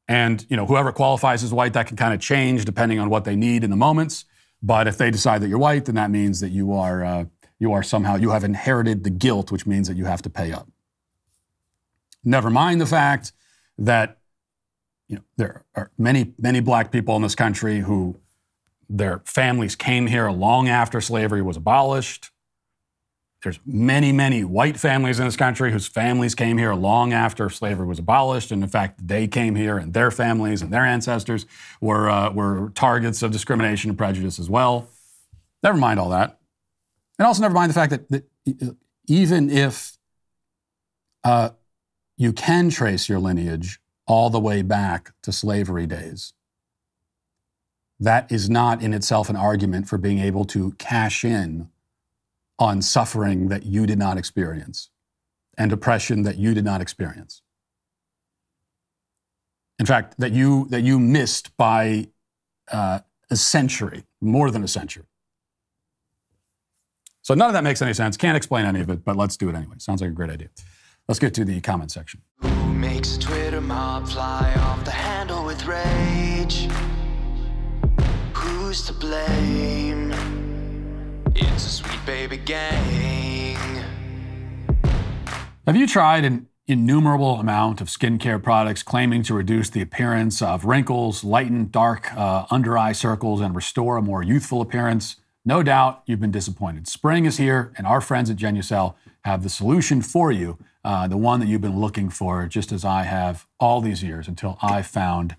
and you know, whoever qualifies as white, that can kind of change depending on what they need in the moments. But if they decide that you're white, then that means that you are uh, you are somehow you have inherited the guilt, which means that you have to pay up. Never mind the fact that you know there are many many black people in this country who their families came here long after slavery was abolished. There's many, many white families in this country whose families came here long after slavery was abolished, and in fact, they came here, and their families and their ancestors were uh, were targets of discrimination and prejudice as well. Never mind all that, and also never mind the fact that, that even if uh, you can trace your lineage all the way back to slavery days, that is not in itself an argument for being able to cash in on suffering that you did not experience and oppression that you did not experience. In fact, that you, that you missed by uh, a century, more than a century. So none of that makes any sense. Can't explain any of it, but let's do it anyway. Sounds like a great idea. Let's get to the comment section. Who makes Twitter mob fly off the handle with rage? Who's to blame? It's a sweet baby gang. Have you tried an innumerable amount of skincare products claiming to reduce the appearance of wrinkles, lighten dark uh, under eye circles, and restore a more youthful appearance? No doubt you've been disappointed. Spring is here, and our friends at Genucel have the solution for you, uh, the one that you've been looking for, just as I have all these years until I found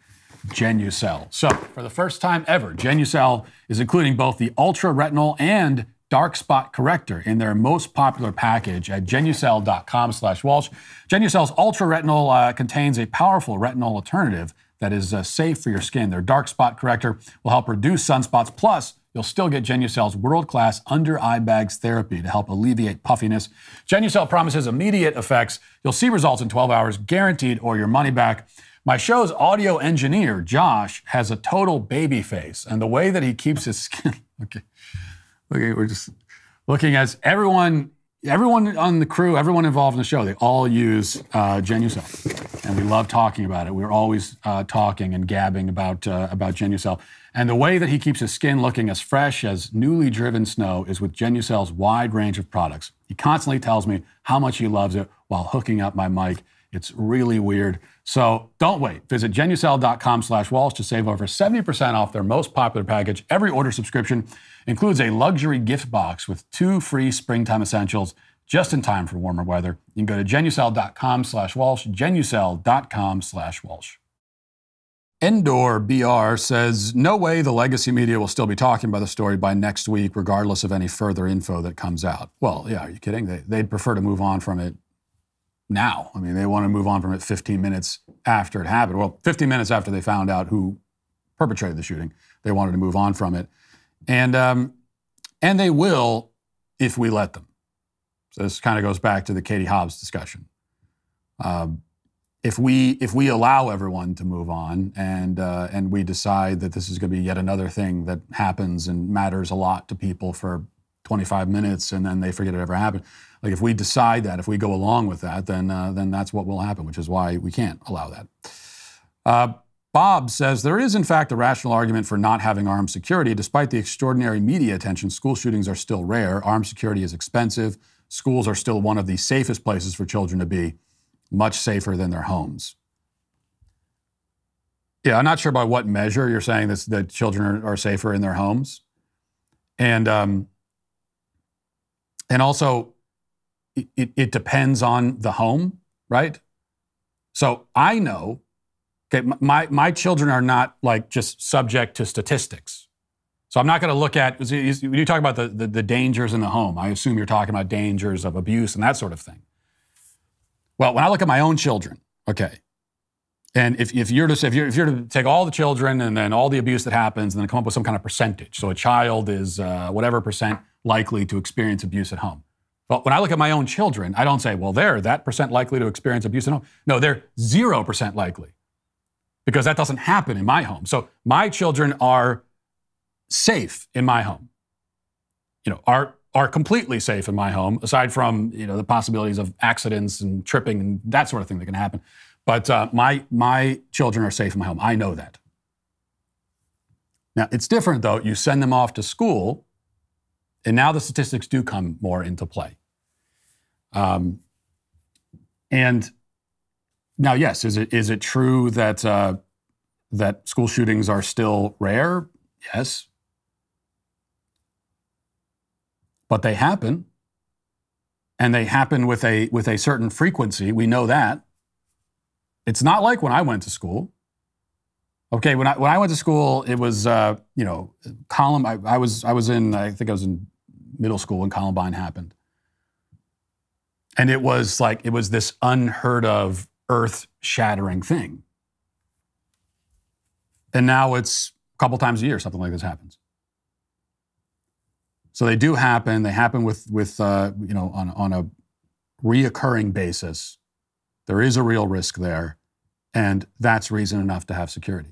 Genucel. So, for the first time ever, Genucel is including both the ultra retinol and dark spot corrector in their most popular package at genucellcom slash walsh Genucell's ultra retinol uh, contains a powerful retinol alternative that is uh, safe for your skin their dark spot corrector will help reduce sunspots plus you'll still get Genucell's world-class under eye bags therapy to help alleviate puffiness Genucell promises immediate effects you'll see results in 12 hours guaranteed or your money back my show's audio engineer josh has a total baby face and the way that he keeps his <laughs> skin okay Okay, we're just looking at everyone. Everyone on the crew, everyone involved in the show, they all use uh, GenuCell, and we love talking about it. We're always uh, talking and gabbing about uh, about GenuCell, and the way that he keeps his skin looking as fresh as newly driven snow is with GenuCell's wide range of products. He constantly tells me how much he loves it while hooking up my mic. It's really weird. So don't wait. Visit genucel.com slash walsh to save over 70% off their most popular package, every order subscription, includes a luxury gift box with two free springtime essentials just in time for warmer weather. You can go to genucel.com slash Walsh, genucel.com slash Walsh. Endor BR says, no way the legacy media will still be talking about the story by next week, regardless of any further info that comes out. Well, yeah, are you kidding? They, would prefer to move on from it now. I mean, they want to move on from it 15 minutes after it happened. Well, 15 minutes after they found out who perpetrated the shooting, they wanted to move on from it. And, um, and they will if we let them. So this kind of goes back to the Katie Hobbs discussion. Um, if we if we allow everyone to move on and uh, and we decide that this is going to be yet another thing that happens and matters a lot to people for 25 minutes and then they forget it ever happened, like if we decide that if we go along with that, then uh, then that's what will happen, which is why we can't allow that. Uh, Bob says there is, in fact, a rational argument for not having armed security. Despite the extraordinary media attention, school shootings are still rare. Armed security is expensive. Schools are still one of the safest places for children to be, much safer than their homes. Yeah, I'm not sure by what measure you're saying this, that children are, are safer in their homes. And, um, and also, it, it depends on the home, right? So I know Okay, my, my children are not like just subject to statistics. So I'm not going to look at, when you talk about the, the, the dangers in the home, I assume you're talking about dangers of abuse and that sort of thing. Well, when I look at my own children, okay, and if, if you're to if you're, if you're to take all the children and then all the abuse that happens and then come up with some kind of percentage, so a child is uh, whatever percent likely to experience abuse at home. But when I look at my own children, I don't say, well, they're that percent likely to experience abuse at home. No, they're zero percent likely because that doesn't happen in my home. So my children are safe in my home. You know, are are completely safe in my home, aside from you know the possibilities of accidents and tripping and that sort of thing that can happen. But uh, my my children are safe in my home. I know that. Now it's different though. You send them off to school, and now the statistics do come more into play. Um, and now, yes, is it is it true that uh, that school shootings are still rare? Yes, but they happen, and they happen with a with a certain frequency. We know that. It's not like when I went to school. Okay, when I when I went to school, it was uh, you know Columbine. I, I was I was in I think I was in middle school when Columbine happened, and it was like it was this unheard of earth shattering thing. And now it's a couple times a year something like this happens. So they do happen. They happen with with uh, you know on on a reoccurring basis. There is a real risk there, and that's reason enough to have security.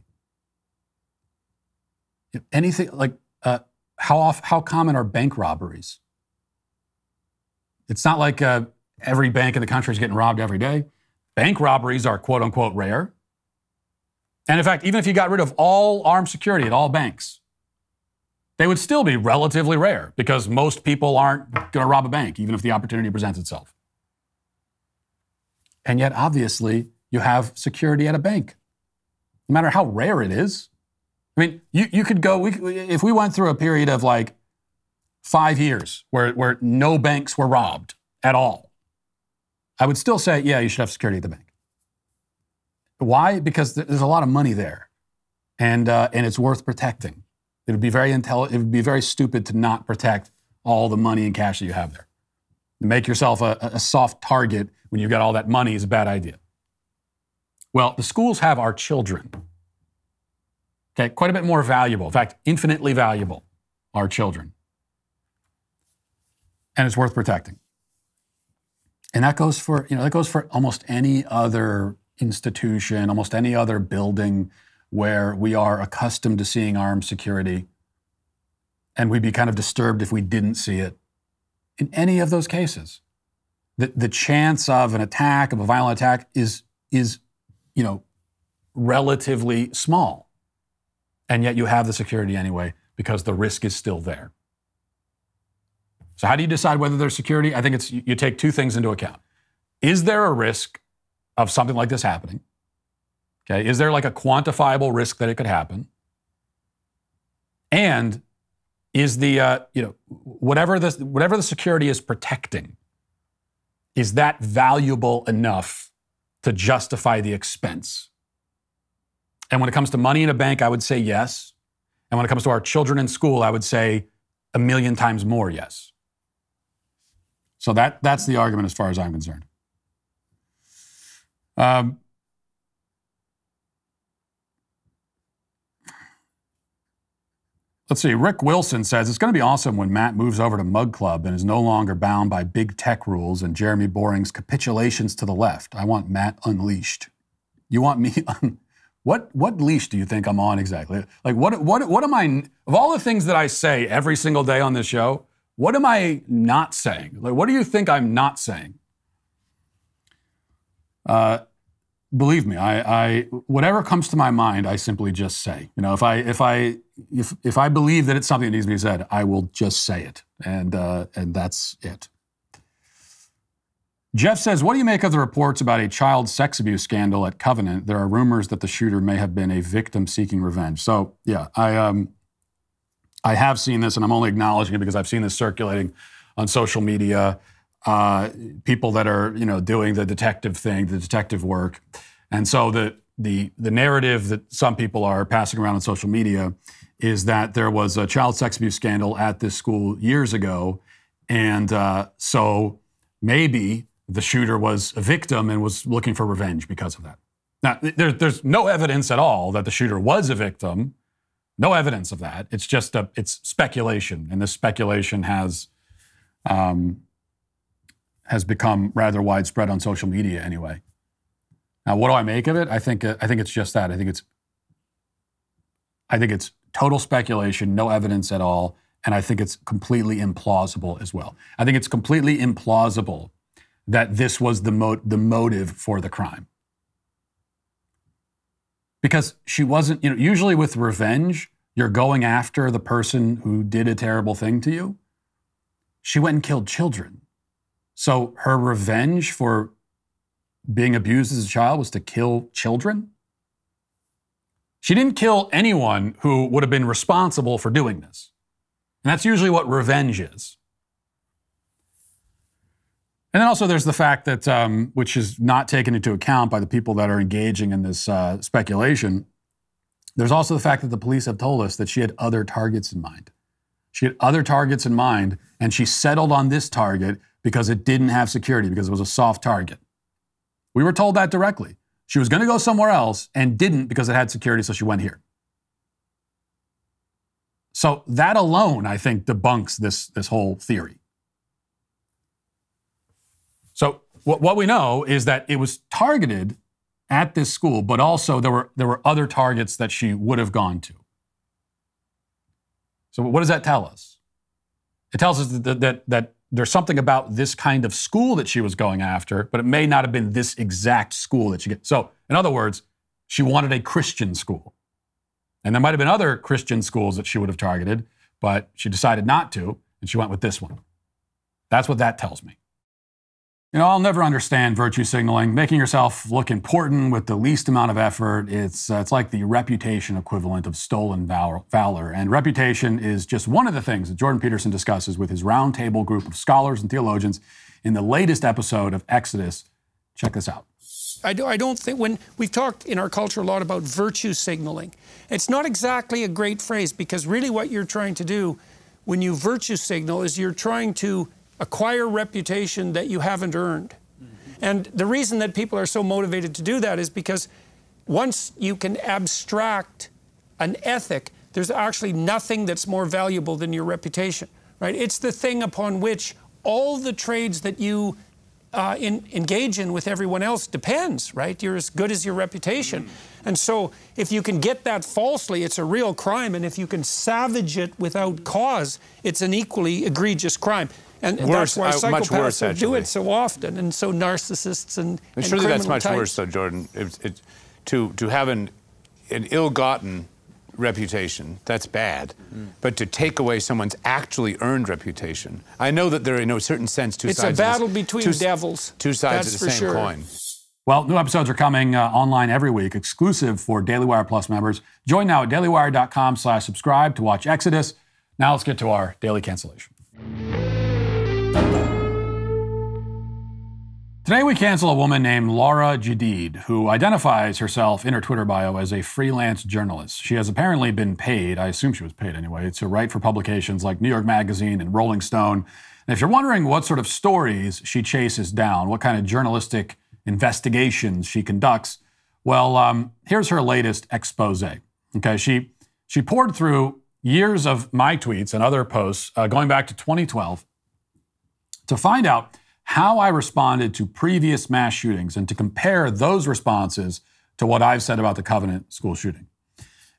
If anything like uh, how off, how common are bank robberies? It's not like uh, every bank in the country is getting robbed every day. Bank robberies are quote unquote rare. And in fact, even if you got rid of all armed security at all banks, they would still be relatively rare because most people aren't going to rob a bank, even if the opportunity presents itself. And yet, obviously, you have security at a bank, no matter how rare it is. I mean, you, you could go, we, if we went through a period of like five years where, where no banks were robbed at all, I would still say, yeah, you should have security at the bank. Why? Because there's a lot of money there, and uh, and it's worth protecting. It would be very intelli- It would be very stupid to not protect all the money and cash that you have there. To make yourself a, a soft target when you've got all that money is a bad idea. Well, the schools have our children. Okay, quite a bit more valuable. In fact, infinitely valuable, our children. And it's worth protecting. And that goes for, you know, that goes for almost any other institution, almost any other building where we are accustomed to seeing armed security and we'd be kind of disturbed if we didn't see it. In any of those cases, the, the chance of an attack, of a violent attack, is, is, you know, relatively small. And yet you have the security anyway because the risk is still there. So, how do you decide whether there's security? I think it's you take two things into account. Is there a risk of something like this happening? Okay, is there like a quantifiable risk that it could happen? And is the uh, you know whatever the whatever the security is protecting, is that valuable enough to justify the expense? And when it comes to money in a bank, I would say yes. And when it comes to our children in school, I would say a million times more yes. So that, that's the argument as far as I'm concerned. Um, Let's see. Rick Wilson says it's going to be awesome when Matt moves over to Mug Club and is no longer bound by big tech rules and Jeremy Boring's capitulations to the left. I want Matt unleashed. You want me? <laughs> what what leash do you think I'm on exactly? Like what what what am I? Of all the things that I say every single day on this show, what am I not saying? Like, what do you think I'm not saying? Uh, believe me, I, I, whatever comes to my mind, I simply just say. You know, if I if I if if I believe that it's something that needs to be said, I will just say it, and uh, and that's it. Jeff says, What do you make of the reports about a child sex abuse scandal at Covenant? There are rumors that the shooter may have been a victim seeking revenge. So, yeah, I, um, I have seen this, and I'm only acknowledging it because I've seen this circulating on social media. Uh, people that are you know doing the detective thing, the detective work, and so the the the narrative that some people are passing around on social media is that there was a child sex abuse scandal at this school years ago, and uh, so maybe the shooter was a victim and was looking for revenge because of that. Now, there, there's no evidence at all that the shooter was a victim. No evidence of that. It's just a it's speculation, and this speculation has um, has become rather widespread on social media anyway. Now, what do I make of it? I think I think it's just that. I think it's I think it's total speculation, no evidence at all, and I think it's completely implausible as well. I think it's completely implausible that this was the mo- the motive for the crime because she wasn't, you know, usually with revenge, you're going after the person who did a terrible thing to you. She went and killed children. So her revenge for being abused as a child was to kill children. She didn't kill anyone who would have been responsible for doing this. And that's usually what revenge is. And then also there's the fact that, um, which is not taken into account by the people that are engaging in this uh, speculation, there's also the fact that the police have told us that she had other targets in mind. She had other targets in mind, and she settled on this target because it didn't have security, because it was a soft target. We were told that directly. She was going to go somewhere else and didn't because it had security, so she went here. So that alone, I think, debunks this, this whole theory. What, what we know is that it was targeted at this school, but also there were there were other targets that she would have gone to. So what does that tell us? It tells us that, that, that there's something about this kind of school that she was going after, but it may not have been this exact school that she get. So, in other words, she wanted a Christian school. And there might have been other Christian schools that she would have targeted, but she decided not to, and she went with this one. That's what that tells me. You know, I'll never understand virtue signaling, making yourself look important with the least amount of effort. It's, uh, it's like the reputation equivalent of stolen valor, And reputation is just one of the things that Jordan Peterson discusses with his roundtable group of scholars and theologians in the latest episode of Exodus. Check this out. I, do, I don't think when we've talked in our culture a lot about virtue signaling, it's not exactly a great phrase because really what you're trying to do when you virtue signal is you're trying to acquire reputation that you haven't earned. Mm-hmm. And the reason that people are so motivated to do that is because once you can abstract an ethic, there's actually nothing that's more valuable than your reputation, right? It's the thing upon which all the trades that you uh, in, engage in with everyone else depends, right? You're as good as your reputation. Mm. And so if you can get that falsely, it's a real crime. And if you can savage it without cause, it's an equally egregious crime. And worse, that's why psychopaths uh, much worse, do actually. it so often, and so narcissists and, and, and surely that's much types. worse, though, Jordan. It, it, to to have an an ill-gotten reputation, that's bad. Mm. But to take away someone's actually earned reputation, I know that there are in a certain sense two it's sides. It's a battle this, between two, devils. Two sides that's of the same sure. coin. Well, new episodes are coming uh, online every week, exclusive for Daily Wire Plus members. Join now at dailywire.com/slash subscribe to watch Exodus. Now let's get to our daily cancellation. Today, we cancel a woman named Laura Jadid, who identifies herself in her Twitter bio as a freelance journalist. She has apparently been paid, I assume she was paid anyway, to write for publications like New York Magazine and Rolling Stone. And if you're wondering what sort of stories she chases down, what kind of journalistic investigations she conducts, well, um, here's her latest expose. Okay, she, she poured through years of my tweets and other posts uh, going back to 2012 to find out how I responded to previous mass shootings and to compare those responses to what I've said about the Covenant school shooting.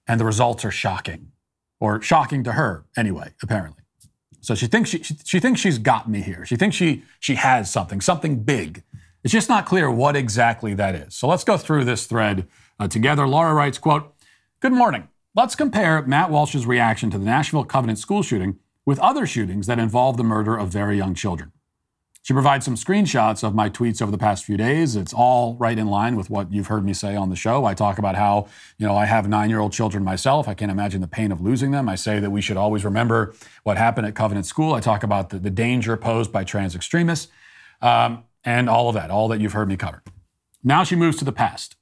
And the results are shocking, or shocking to her anyway, apparently. So she thinks she, she, she thinks she's got me here. She thinks she she has something, something big. It's just not clear what exactly that is. So let's go through this thread uh, together. Laura writes, quote, "Good morning. Let's compare Matt Walsh's reaction to the Nashville Covenant school shooting with other shootings that involve the murder of very young children. She provides some screenshots of my tweets over the past few days. It's all right in line with what you've heard me say on the show. I talk about how, you know, I have nine year old children myself. I can't imagine the pain of losing them. I say that we should always remember what happened at Covenant School. I talk about the, the danger posed by trans extremists um, and all of that, all that you've heard me cover. Now she moves to the past.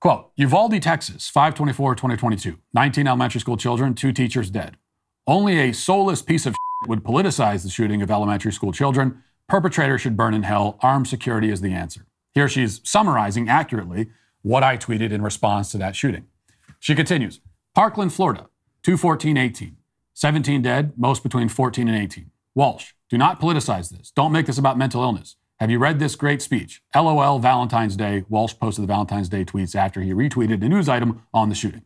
Quote Uvalde, Texas, 524 2022. 19 elementary school children, two teachers dead. Only a soulless piece of would politicize the shooting of elementary school children Perpetrator should burn in hell. Armed security is the answer. Here she's summarizing accurately what I tweeted in response to that shooting. She continues Parkland, Florida, 214 18. 17 dead, most between 14 and 18. Walsh, do not politicize this. Don't make this about mental illness. Have you read this great speech? LOL Valentine's Day. Walsh posted the Valentine's Day tweets after he retweeted a news item on the shooting.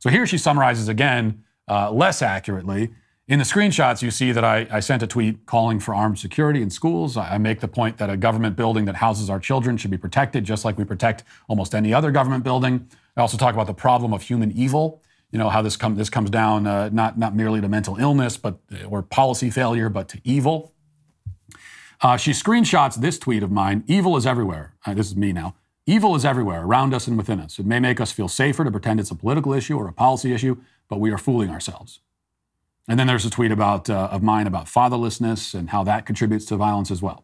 So here she summarizes again, uh, less accurately, in the screenshots, you see that I, I, sent a tweet calling for armed security in schools. I make the point that a government building that houses our children should be protected, just like we protect almost any other government building. I also talk about the problem of human evil. You know how this come this comes down uh, not not merely to mental illness, but uh, or policy failure, but to evil. Uh, she screenshots this tweet of mine. Evil is everywhere. Uh, this is me now. Evil is everywhere, around us and within us. It may make us feel safer to pretend it's a political issue or a policy issue, but we are fooling ourselves. And then there's a tweet about uh, of mine about fatherlessness and how that contributes to violence as well.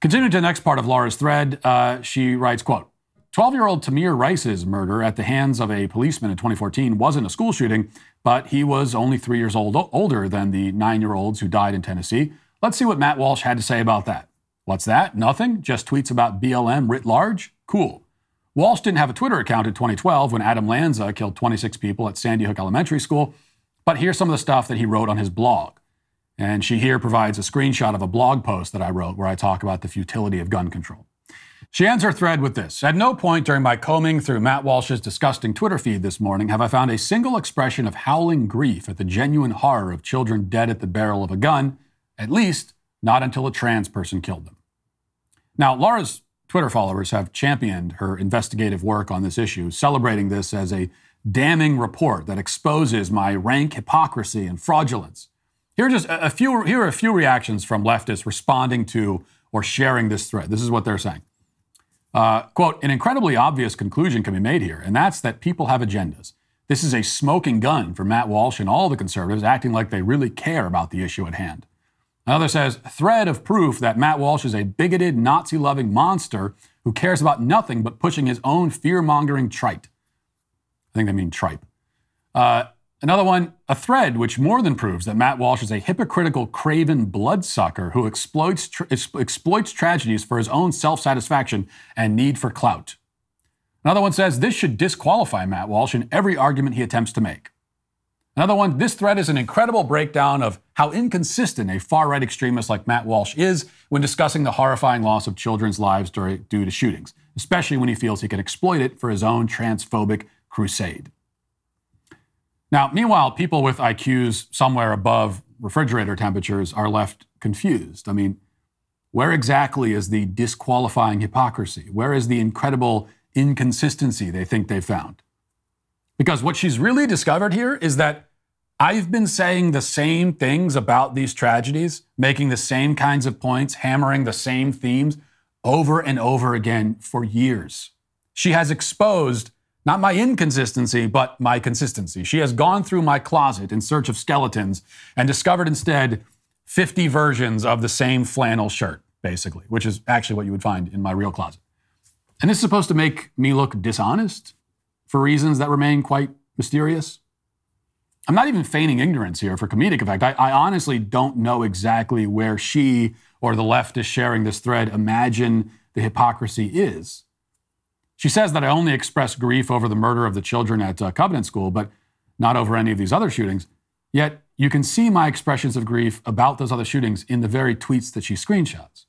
Continuing to the next part of Laura's thread, uh, she writes, quote, 12-year-old Tamir Rice's murder at the hands of a policeman in 2014 wasn't a school shooting, but he was only three years old older than the nine-year-olds who died in Tennessee. Let's see what Matt Walsh had to say about that. What's that? Nothing? Just tweets about BLM writ large? Cool. Walsh didn't have a Twitter account in 2012 when Adam Lanza killed 26 people at Sandy Hook Elementary School but here's some of the stuff that he wrote on his blog. And she here provides a screenshot of a blog post that I wrote where I talk about the futility of gun control. She ends her thread with this At no point during my combing through Matt Walsh's disgusting Twitter feed this morning have I found a single expression of howling grief at the genuine horror of children dead at the barrel of a gun, at least not until a trans person killed them. Now, Laura's Twitter followers have championed her investigative work on this issue, celebrating this as a damning report that exposes my rank hypocrisy and fraudulence. Here are just a few, here are a few reactions from leftists responding to or sharing this thread. This is what they're saying. Uh, quote, an incredibly obvious conclusion can be made here, and that's that people have agendas. This is a smoking gun for Matt Walsh and all the conservatives acting like they really care about the issue at hand. Another says, thread of proof that Matt Walsh is a bigoted, Nazi loving monster who cares about nothing but pushing his own fear mongering trite. I think they mean tripe. Uh, another one, a thread which more than proves that Matt Walsh is a hypocritical, craven bloodsucker who exploits, exploits tragedies for his own self satisfaction and need for clout. Another one says this should disqualify Matt Walsh in every argument he attempts to make. Another one, this thread is an incredible breakdown of how inconsistent a far right extremist like Matt Walsh is when discussing the horrifying loss of children's lives during, due to shootings, especially when he feels he can exploit it for his own transphobic, crusade. Now, meanwhile, people with IQs somewhere above refrigerator temperatures are left confused. I mean, where exactly is the disqualifying hypocrisy? Where is the incredible inconsistency they think they found? Because what she's really discovered here is that I've been saying the same things about these tragedies, making the same kinds of points, hammering the same themes over and over again for years. She has exposed not my inconsistency, but my consistency. She has gone through my closet in search of skeletons and discovered instead 50 versions of the same flannel shirt, basically, which is actually what you would find in my real closet. And this is supposed to make me look dishonest for reasons that remain quite mysterious. I'm not even feigning ignorance here for comedic effect. I, I, honestly don't know exactly where she or the left is sharing this thread imagine the hypocrisy is. She says that I only express grief over the murder of the children at uh, Covenant School, but not over any of these other shootings. Yet you can see my expressions of grief about those other shootings in the very tweets that she screenshots.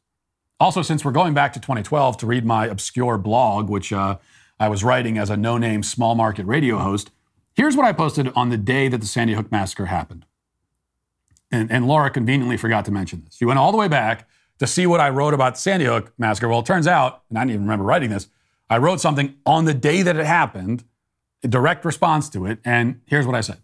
Also, since we're going back to 2012 to read my obscure blog, which uh, I was writing as a no name small market radio host, here's what I posted on the day that the Sandy Hook massacre happened. And, and Laura conveniently forgot to mention this. She went all the way back to see what I wrote about the Sandy Hook massacre. Well, it turns out, and I didn't even remember writing this, I wrote something on the day that it happened, a direct response to it, and here's what I said.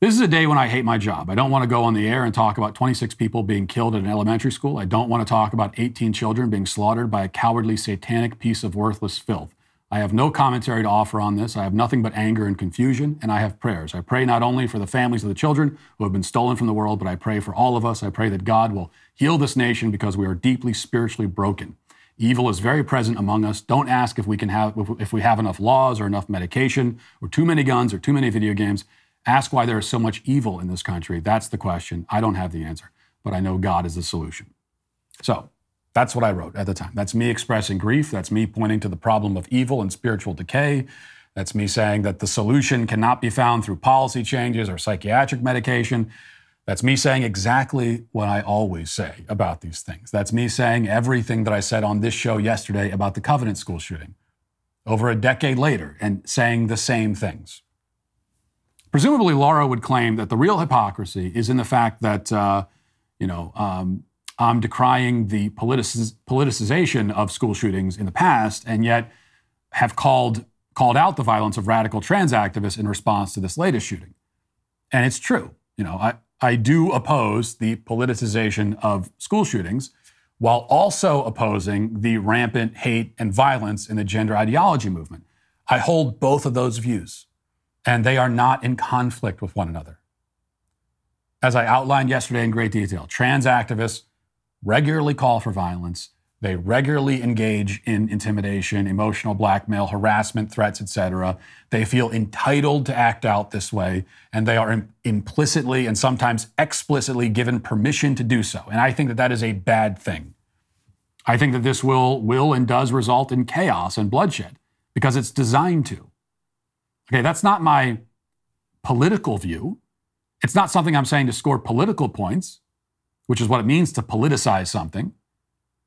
This is a day when I hate my job. I don't want to go on the air and talk about 26 people being killed at an elementary school. I don't want to talk about 18 children being slaughtered by a cowardly, satanic piece of worthless filth. I have no commentary to offer on this. I have nothing but anger and confusion, and I have prayers. I pray not only for the families of the children who have been stolen from the world, but I pray for all of us. I pray that God will heal this nation because we are deeply spiritually broken. Evil is very present among us. Don't ask if we can have if we have enough laws or enough medication or too many guns or too many video games. Ask why there is so much evil in this country. That's the question. I don't have the answer, but I know God is the solution. So, that's what I wrote at the time. That's me expressing grief. That's me pointing to the problem of evil and spiritual decay. That's me saying that the solution cannot be found through policy changes or psychiatric medication. That's me saying exactly what I always say about these things. That's me saying everything that I said on this show yesterday about the Covenant school shooting over a decade later and saying the same things. Presumably, Laura would claim that the real hypocrisy is in the fact that, uh, you know, um, I'm decrying the politicization of school shootings in the past, and yet have called, called out the violence of radical trans activists in response to this latest shooting. And it's true. You know, I, I do oppose the politicization of school shootings while also opposing the rampant hate and violence in the gender ideology movement. I hold both of those views, and they are not in conflict with one another. As I outlined yesterday in great detail, trans activists regularly call for violence they regularly engage in intimidation, emotional blackmail, harassment, threats, etc. They feel entitled to act out this way, and they are Im implicitly and sometimes explicitly given permission to do so. And I think that that is a bad thing. I think that this will will and does result in chaos and bloodshed because it's designed to. Okay, that's not my political view. It's not something I'm saying to score political points, which is what it means to politicize something.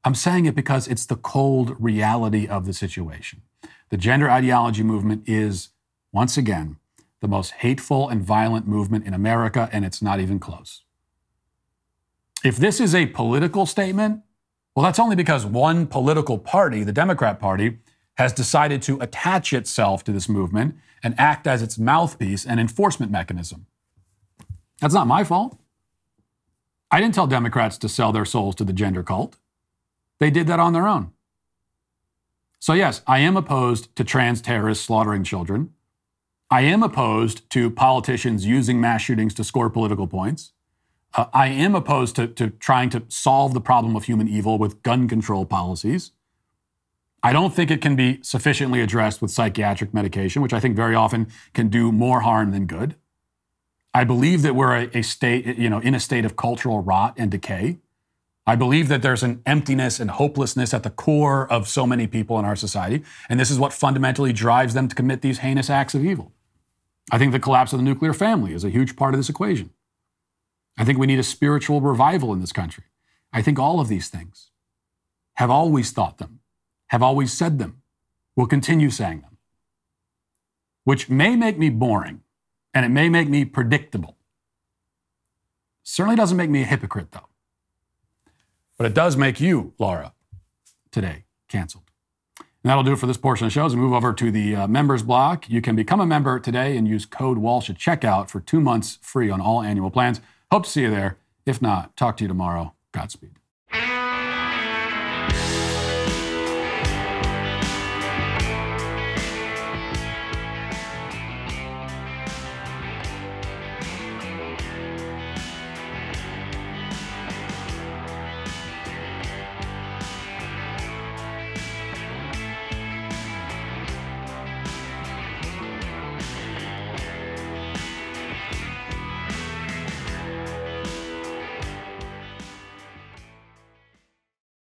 I'm saying it because it's the cold reality of the situation. The gender ideology movement is, once again, the most hateful and violent movement in America, and it's not even close. If this is a political statement, well, that's only because one political party, the Democrat Party, has decided to attach itself to this movement and act as its mouthpiece and enforcement mechanism. That's not my fault. I didn't tell Democrats to sell their souls to the gender cult. They did that on their own. So, yes, I am opposed to trans terrorists slaughtering children. I am opposed to politicians using mass shootings to score political points. Uh, I am opposed to, to trying to solve the problem of human evil with gun control policies. I don't think it can be sufficiently addressed with psychiatric medication, which I think very often can do more harm than good. I believe that we're a, a state, you know, in a state of cultural rot and decay. I believe that there's an emptiness and hopelessness at the core of so many people in our society, and this is what fundamentally drives them to commit these heinous acts of evil. I think the collapse of the nuclear family is a huge part of this equation. I think we need a spiritual revival in this country. I think all of these things have always thought them, have always said them, will continue saying them, which may make me boring and it may make me predictable. Certainly doesn't make me a hypocrite, though. But it does make you, Laura, today canceled. And that'll do it for this portion of the show. As we move over to the uh, members block, you can become a member today and use code Walsh at checkout for two months free on all annual plans. Hope to see you there. If not, talk to you tomorrow. Godspeed.